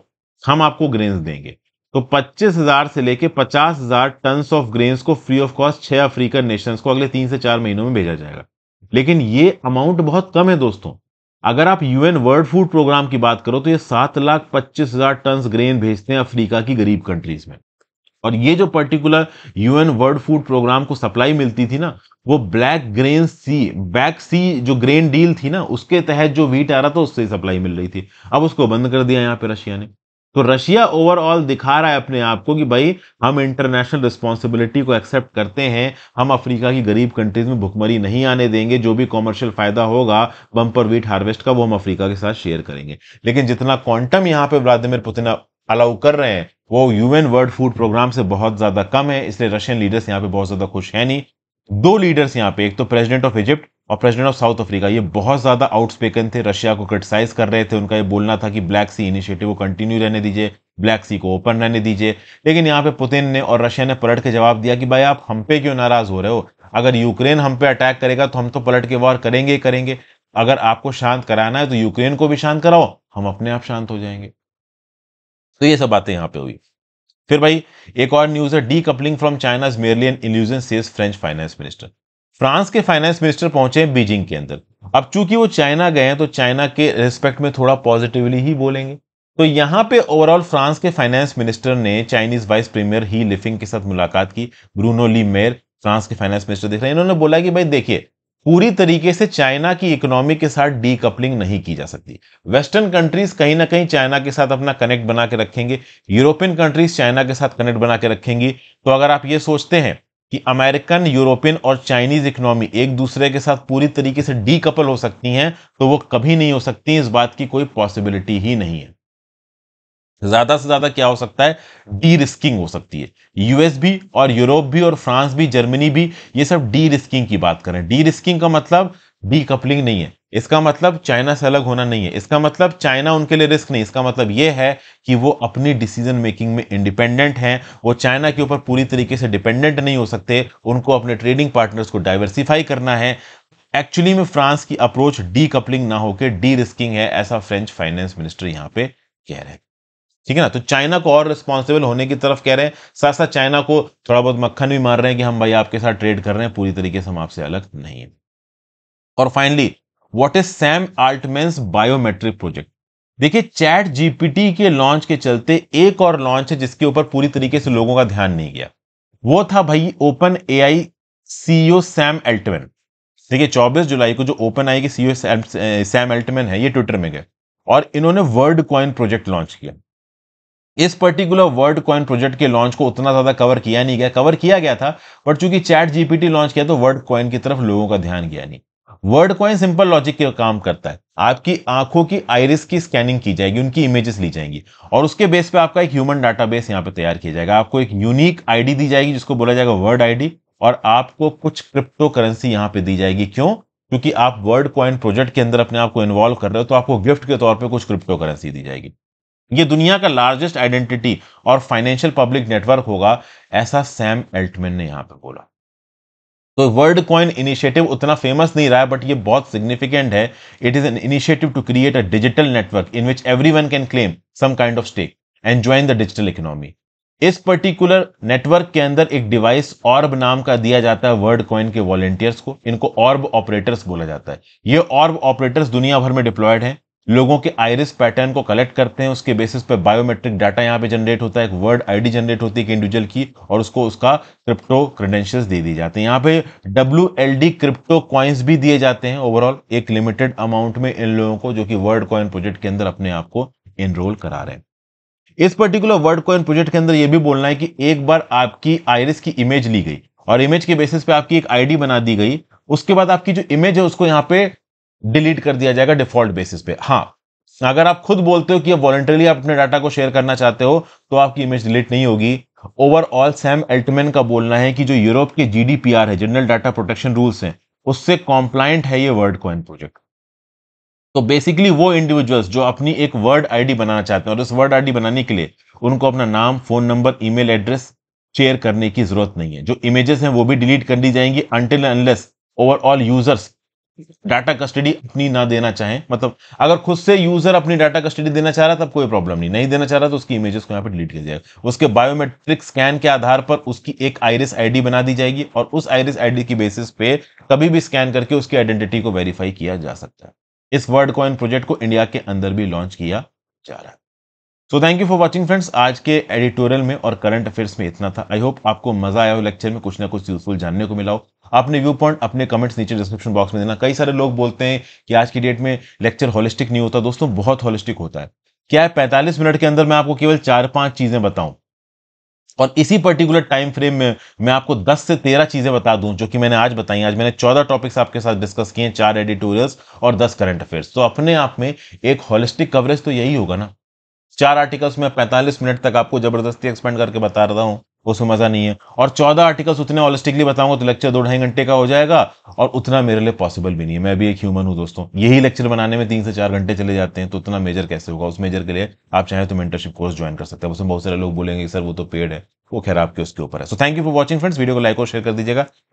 हम आपको ग्रेन्स देंगे तो 25,000 से लेके 50,000 टन ऑफ ग्रेन्स को फ्री ऑफ कॉस्ट छह अफ्रीकन नेशंस को अगले तीन से चार महीनों में भेजा जाएगा लेकिन ये अमाउंट बहुत कम है दोस्तों अगर आप यूएन वर्ल्ड फूड प्रोग्राम की बात करो तो ये सात लाख पच्चीस हजार टन ग्रेन भेजते हैं अफ्रीका की गरीब कंट्रीज में और ये जो particular UN world food programme को सप्लाई मिलती थी ना वो black grain sea black sea जो ग्रेन डील थी ना उसके तहत जो वीट आ रहा था उससे सप्लाई मिल रही थी अब उसको बंद कर दिया यहाँ पे रशिया ने तो रशिया ओवरऑल दिखा रहा है अपने आप को कि भाई हम इंटरनेशनल रिस्पॉन्सिबिलिटी को एक्सेप्ट करते हैं हम अफ्रीका की गरीब कंट्रीज में भुखमरी नहीं आने देंगे जो भी कॉमर्शियल फायदा होगा बम्पर वीट हार्वेस्ट का वो हम अफ्रीका के साथ शेयर करेंगे लेकिन जितना क्वांटम यहाँ पे व्लादिमिर पुतिन अलाउ कर रहे हैं वो यूएन वर्ल्ड फूड प्रोग्राम से बहुत ज्यादा कम है इसलिए रशियन लीडर्स यहाँ पे बहुत ज्यादा खुश है नहीं दो लीडर्स यहाँ पे एक तो प्रेसिडेंट ऑफ इजिप्ट और प्रेसिडेंट ऑफ साउथ अफ्रीका ये बहुत ज़्यादा आउटस्पेकन थे रशिया को क्रिटिसाइज कर रहे थे उनका ये बोलना था कि ब्लैक सी इनिशिएटिव को कंटिन्यू रहने दीजिए ब्लैक सी को ओपन रहने दीजिए लेकिन यहाँ पे पुतिन ने और रशिया ने पलट के जवाब दिया कि भाई आप हम पे क्यों नाराज़ हो रहे हो अगर यूक्रेन हम पे अटैक करेगा तो हम तो पलट के वॉर करेंगे ही करेंगे अगर आपको शांत कराना है तो यूक्रेन को भी शांत कराओ हम अपने आप शांत हो जाएंगे तो ये सब बातें यहाँ पे हुई फिर भाई एक और न्यूज़ है decoupling from China's Merlion illusion says French finance minister France के फाइनेंस मिनिस्टर पहुंचे हैं बीजिंग के अंदर अब चूंकि वो चाइना गए हैं तो चाइना के रिस्पेक्ट में थोड़ा पॉजिटिवली ही बोलेंगे तो यहाँ पे ओवरऑल फ्रांस के फाइनेंस मिनिस्टर ने Chinese vice premier He Lifeng के साथ मुलाकात की ब्रूनो ली मेयर फ्रांस के फाइनेंस मिनिस्टर देख रहे हैं इन्होंने बोला कि भाई देखिए पूरी तरीके से चाइना की इकोनॉमी के साथ डीकपलिंग नहीं की जा सकती वेस्टर्न कंट्रीज कहीं ना कहीं चाइना के साथ अपना कनेक्ट बना के रखेंगे यूरोपियन कंट्रीज चाइना के साथ कनेक्ट बना के रखेंगी तो अगर आप ये सोचते हैं कि अमेरिकन यूरोपियन और चाइनीज इकोनॉमी एक दूसरे के साथ पूरी तरीके से डीकपल हो सकती हैं तो वो कभी नहीं हो सकती इस बात की कोई पॉसिबिलिटी ही नहीं है ज्यादा से ज्यादा क्या हो सकता है डी रिस्किंग हो सकती है यूएस भी और यूरोप भी और फ्रांस भी जर्मनी भी ये सब डी रिस्किंग की बात करें डी रिस्किंग का मतलब डी कपलिंग नहीं है इसका मतलब चाइना से अलग होना नहीं है इसका मतलब चाइना उनके लिए रिस्क नहीं इसका मतलब ये है कि वो अपनी डिसीजन मेकिंग में इंडिपेंडेंट हैं वो चाइना के ऊपर पूरी तरीके से डिपेंडेंट नहीं हो सकते उनको अपने ट्रेडिंग पार्टनर्स को डाइवर्सिफाई करना है एक्चुअली में फ्रांस की अप्रोच डी कपलिंग ना होकर डी रिस्किंग है ऐसा फ्रेंच फाइनेंस मिनिस्टर यहाँ पे कह रहे हैं ठीक है ना तो चाइना को और रिस्पॉन्सिबल होने की तरफ कह रहे हैं साथ साथ चाइना को थोड़ा बहुत मक्खन भी मार रहे हैं कि हम भाई आपके साथ ट्रेड कर रहे हैं पूरी तरीके से हम आपसे अलग नहीं है और finally what is Sam Altman biometric project देखिए चैट जीपीटी के लॉन्च के चलते एक और लॉन्च है जिसके ऊपर पूरी तरीके से लोगों का ध्यान नहीं गया वो था भाई OpenAI CEO Sam Altman देखिए 24 जुलाई को जो ओपन आई के सीईओ सैम एल्टमैन है ये ट्विटर में गए और इन्होंने वर्ल्ड कॉइन प्रोजेक्ट लॉन्च किया इस पर्टिकुलर वर्ल्ड कॉइन प्रोजेक्ट के लॉन्च को उतना ज्यादा कवर किया नहीं गया कवर किया गया था बट चूंकि चैट जीपीटी लॉन्च किया तो वर्ल्ड कॉइन की तरफ लोगों का ध्यान गया नहीं वर्ड कॉइन सिंपल लॉजिक के काम करता है आपकी आंखों की आइरिस की स्कैनिंग की जाएगी उनकी इमेजेस ली जाएंगी और उसके बेस पे आपका एक ह्यूमन डाटाबेस यहां पे तैयार किया जाएगा आपको एक यूनिक आईडी दी जाएगी जिसको बोला जाएगा वर्ड आईडी और आपको कुछ क्रिप्टो करेंसी यहां पे दी जाएगी क्यों क्योंकि आप वर्ड कॉइन प्रोजेक्ट के अंदर अपने आप को इन्वॉल्व कर रहे हो तो आपको गिफ्ट के तौर पर कुछ क्रिप्टो करेंसी दी जाएगी ये दुनिया का लार्जेस्ट आइडेंटिटी और फाइनेंशियल पब्लिक नेटवर्क होगा ऐसा सैम एल्टमेन ने यहाँ पर बोला तो वर्ल्ड कॉइन इनिशिएटिव उतना फेमस नहीं रहा है बट ये बहुत सिग्निफिकेंट है it is an initiative to create a digital network in which everyone can claim some kind of stake and join the digital economy इस पर्टिकुलर नेटवर्क के अंदर एक डिवाइस ऑर्ब नाम का दिया जाता है वर्ल्ड कॉइन के वॉलेंटियर्स को इनको ऑर्ब ऑपरेटर्स बोला जाता है ये ऑर्ब ऑपरेटर्स दुनिया भर में डिप्लॉयड हैं लोगों के आयरिस पैटर्न को कलेक्ट करते हैं उसके बेसिस पे बायोमेट्रिक डाटा यहाँ पे जनरेट होता है एक वर्ड आईडी जनरेट होती है इंडिविजुअल की और उसको उसका क्रिप्टो क्रेडेंशियल्स दे दिए जाते हैं यहाँ पे W L D crypto coins भी दिए जाते हैं ओवरऑल एक लिमिटेड अमाउंट में इन लोगों को जो कि वर्ल्ड कॉइन प्रोजेक्ट के अंदर अपने आप को एनरोल करा रहे हैं इस पर्टिकुलर वर्ल्ड कॉइन प्रोजेक्ट के अंदर यह भी बोलना है कि एक बार आपकी आयरिस की इमेज ली गई और इमेज के बेसिस पे आपकी एक आईडी बना दी गई उसके बाद आपकी जो इमेज है उसको यहाँ पे डिलीट कर दिया जाएगा डिफॉल्ट बेसिस पे हाँ अगर आप खुद बोलते हो कि वॉलेंटरली आप अपने डाटा को शेयर करना चाहते हो तो आपकी इमेज डिलीट नहीं होगी ओवरऑल सैम एल्टमैन का बोलना है कि जो यूरोप के जीडीपीआर है जनरल डाटा प्रोटेक्शन रूल्स हैं उससे कॉम्प्लाइंट है ये वर्ड कॉइन प्रोजेक्ट तो बेसिकली वो इंडिविजुअल्स जो अपनी एक वर्ड आईडी बनाना चाहते हैं और इस वर्ड आईडी बनाने के लिए उनको अपना नाम phone number email address share करने की जरूरत नहीं है जो इमेजेस हैं वो भी डिलीट कर दी जाएंगी until unless overall users data custody अपनी ना देना चाहें मतलब अगर खुद से यूजर अपनी डाटा कस्टडी देना चाह रहा है तब कोई प्रॉब्लम नहीं नहीं देना चाह रहा तो उसकी इमेजेस को यहाँ पर डिलीट किया जाएगा उसके बायोमेट्रिक स्कैन के आधार पर उसकी एक आइरिस आईडी बना दी जाएगी और उस आइरिस आईडी की बेसिस पे कभी भी स्कैन करके उसकी आइडेंटिटी को वेरीफाई किया जा सकता है इस वर्ड कॉइन प्रोजेक्ट को इंडिया के अंदर भी लॉन्च किया जा रहा है so thank you for watching friends आज के एडिटोरियल में और करंट अफेयर्स में इतना था आई होप आपको मजा आया हो लेक्चर में कुछ ना कुछ यूजफुल जानने को मिला हो आपने व्यू पॉइंट अपने कमेंट्स नीचे डिस्क्रिप्शन बॉक्स में देना कई सारे लोग बोलते हैं कि आज की डेट में लेक्चर हॉलिस्टिक नहीं होता दोस्तों बहुत हॉलिस्टिक होता है क्या है पैंतालीस मिनट के अंदर मैं आपको केवल चार पांच चीजें बताऊं और इसी पर्टिकुलर टाइम फ्रेम में मैं आपको 10 से 13 चीजें बता दूं जो कि मैंने आज बताई आज मैंने 14 टॉपिक्स आपके साथ डिस्कस किए हैं चार एडिटोरियल्स और 10 करंट अफेयर्स तो अपने आप में एक हॉलिस्टिक कवरेज तो यही होगा ना चार आर्टिकल्स में 45 मिनट तक आपको जबरदस्ती एक्सपेंड करके बता रहा हूँ उसमें मजा नहीं है और चौदह आर्टिकल्स उतने ऑलिस्टिकली बताऊंगा तो लेक्चर दो ढाई घंटे का हो जाएगा और उतना मेरे लिए पॉसिबल भी नहीं है मैं भी एक ह्यूमन हूँ दोस्तों यही लेक्चर बनाने में तीन से चार घंटे चले जाते हैं तो उतना मेजर कैसे होगा उस मेजर के लिए आप चाहे तो मेंटरशिप कोर्स ज्वाइन कर सकते हैं उसमें बहुत सारे लोग बोलेंगे सर वो तो पेड है वो खैर आपके उसके ऊपर है so thank you for watching friends video को लाइक और शेयर कर दीजिएगा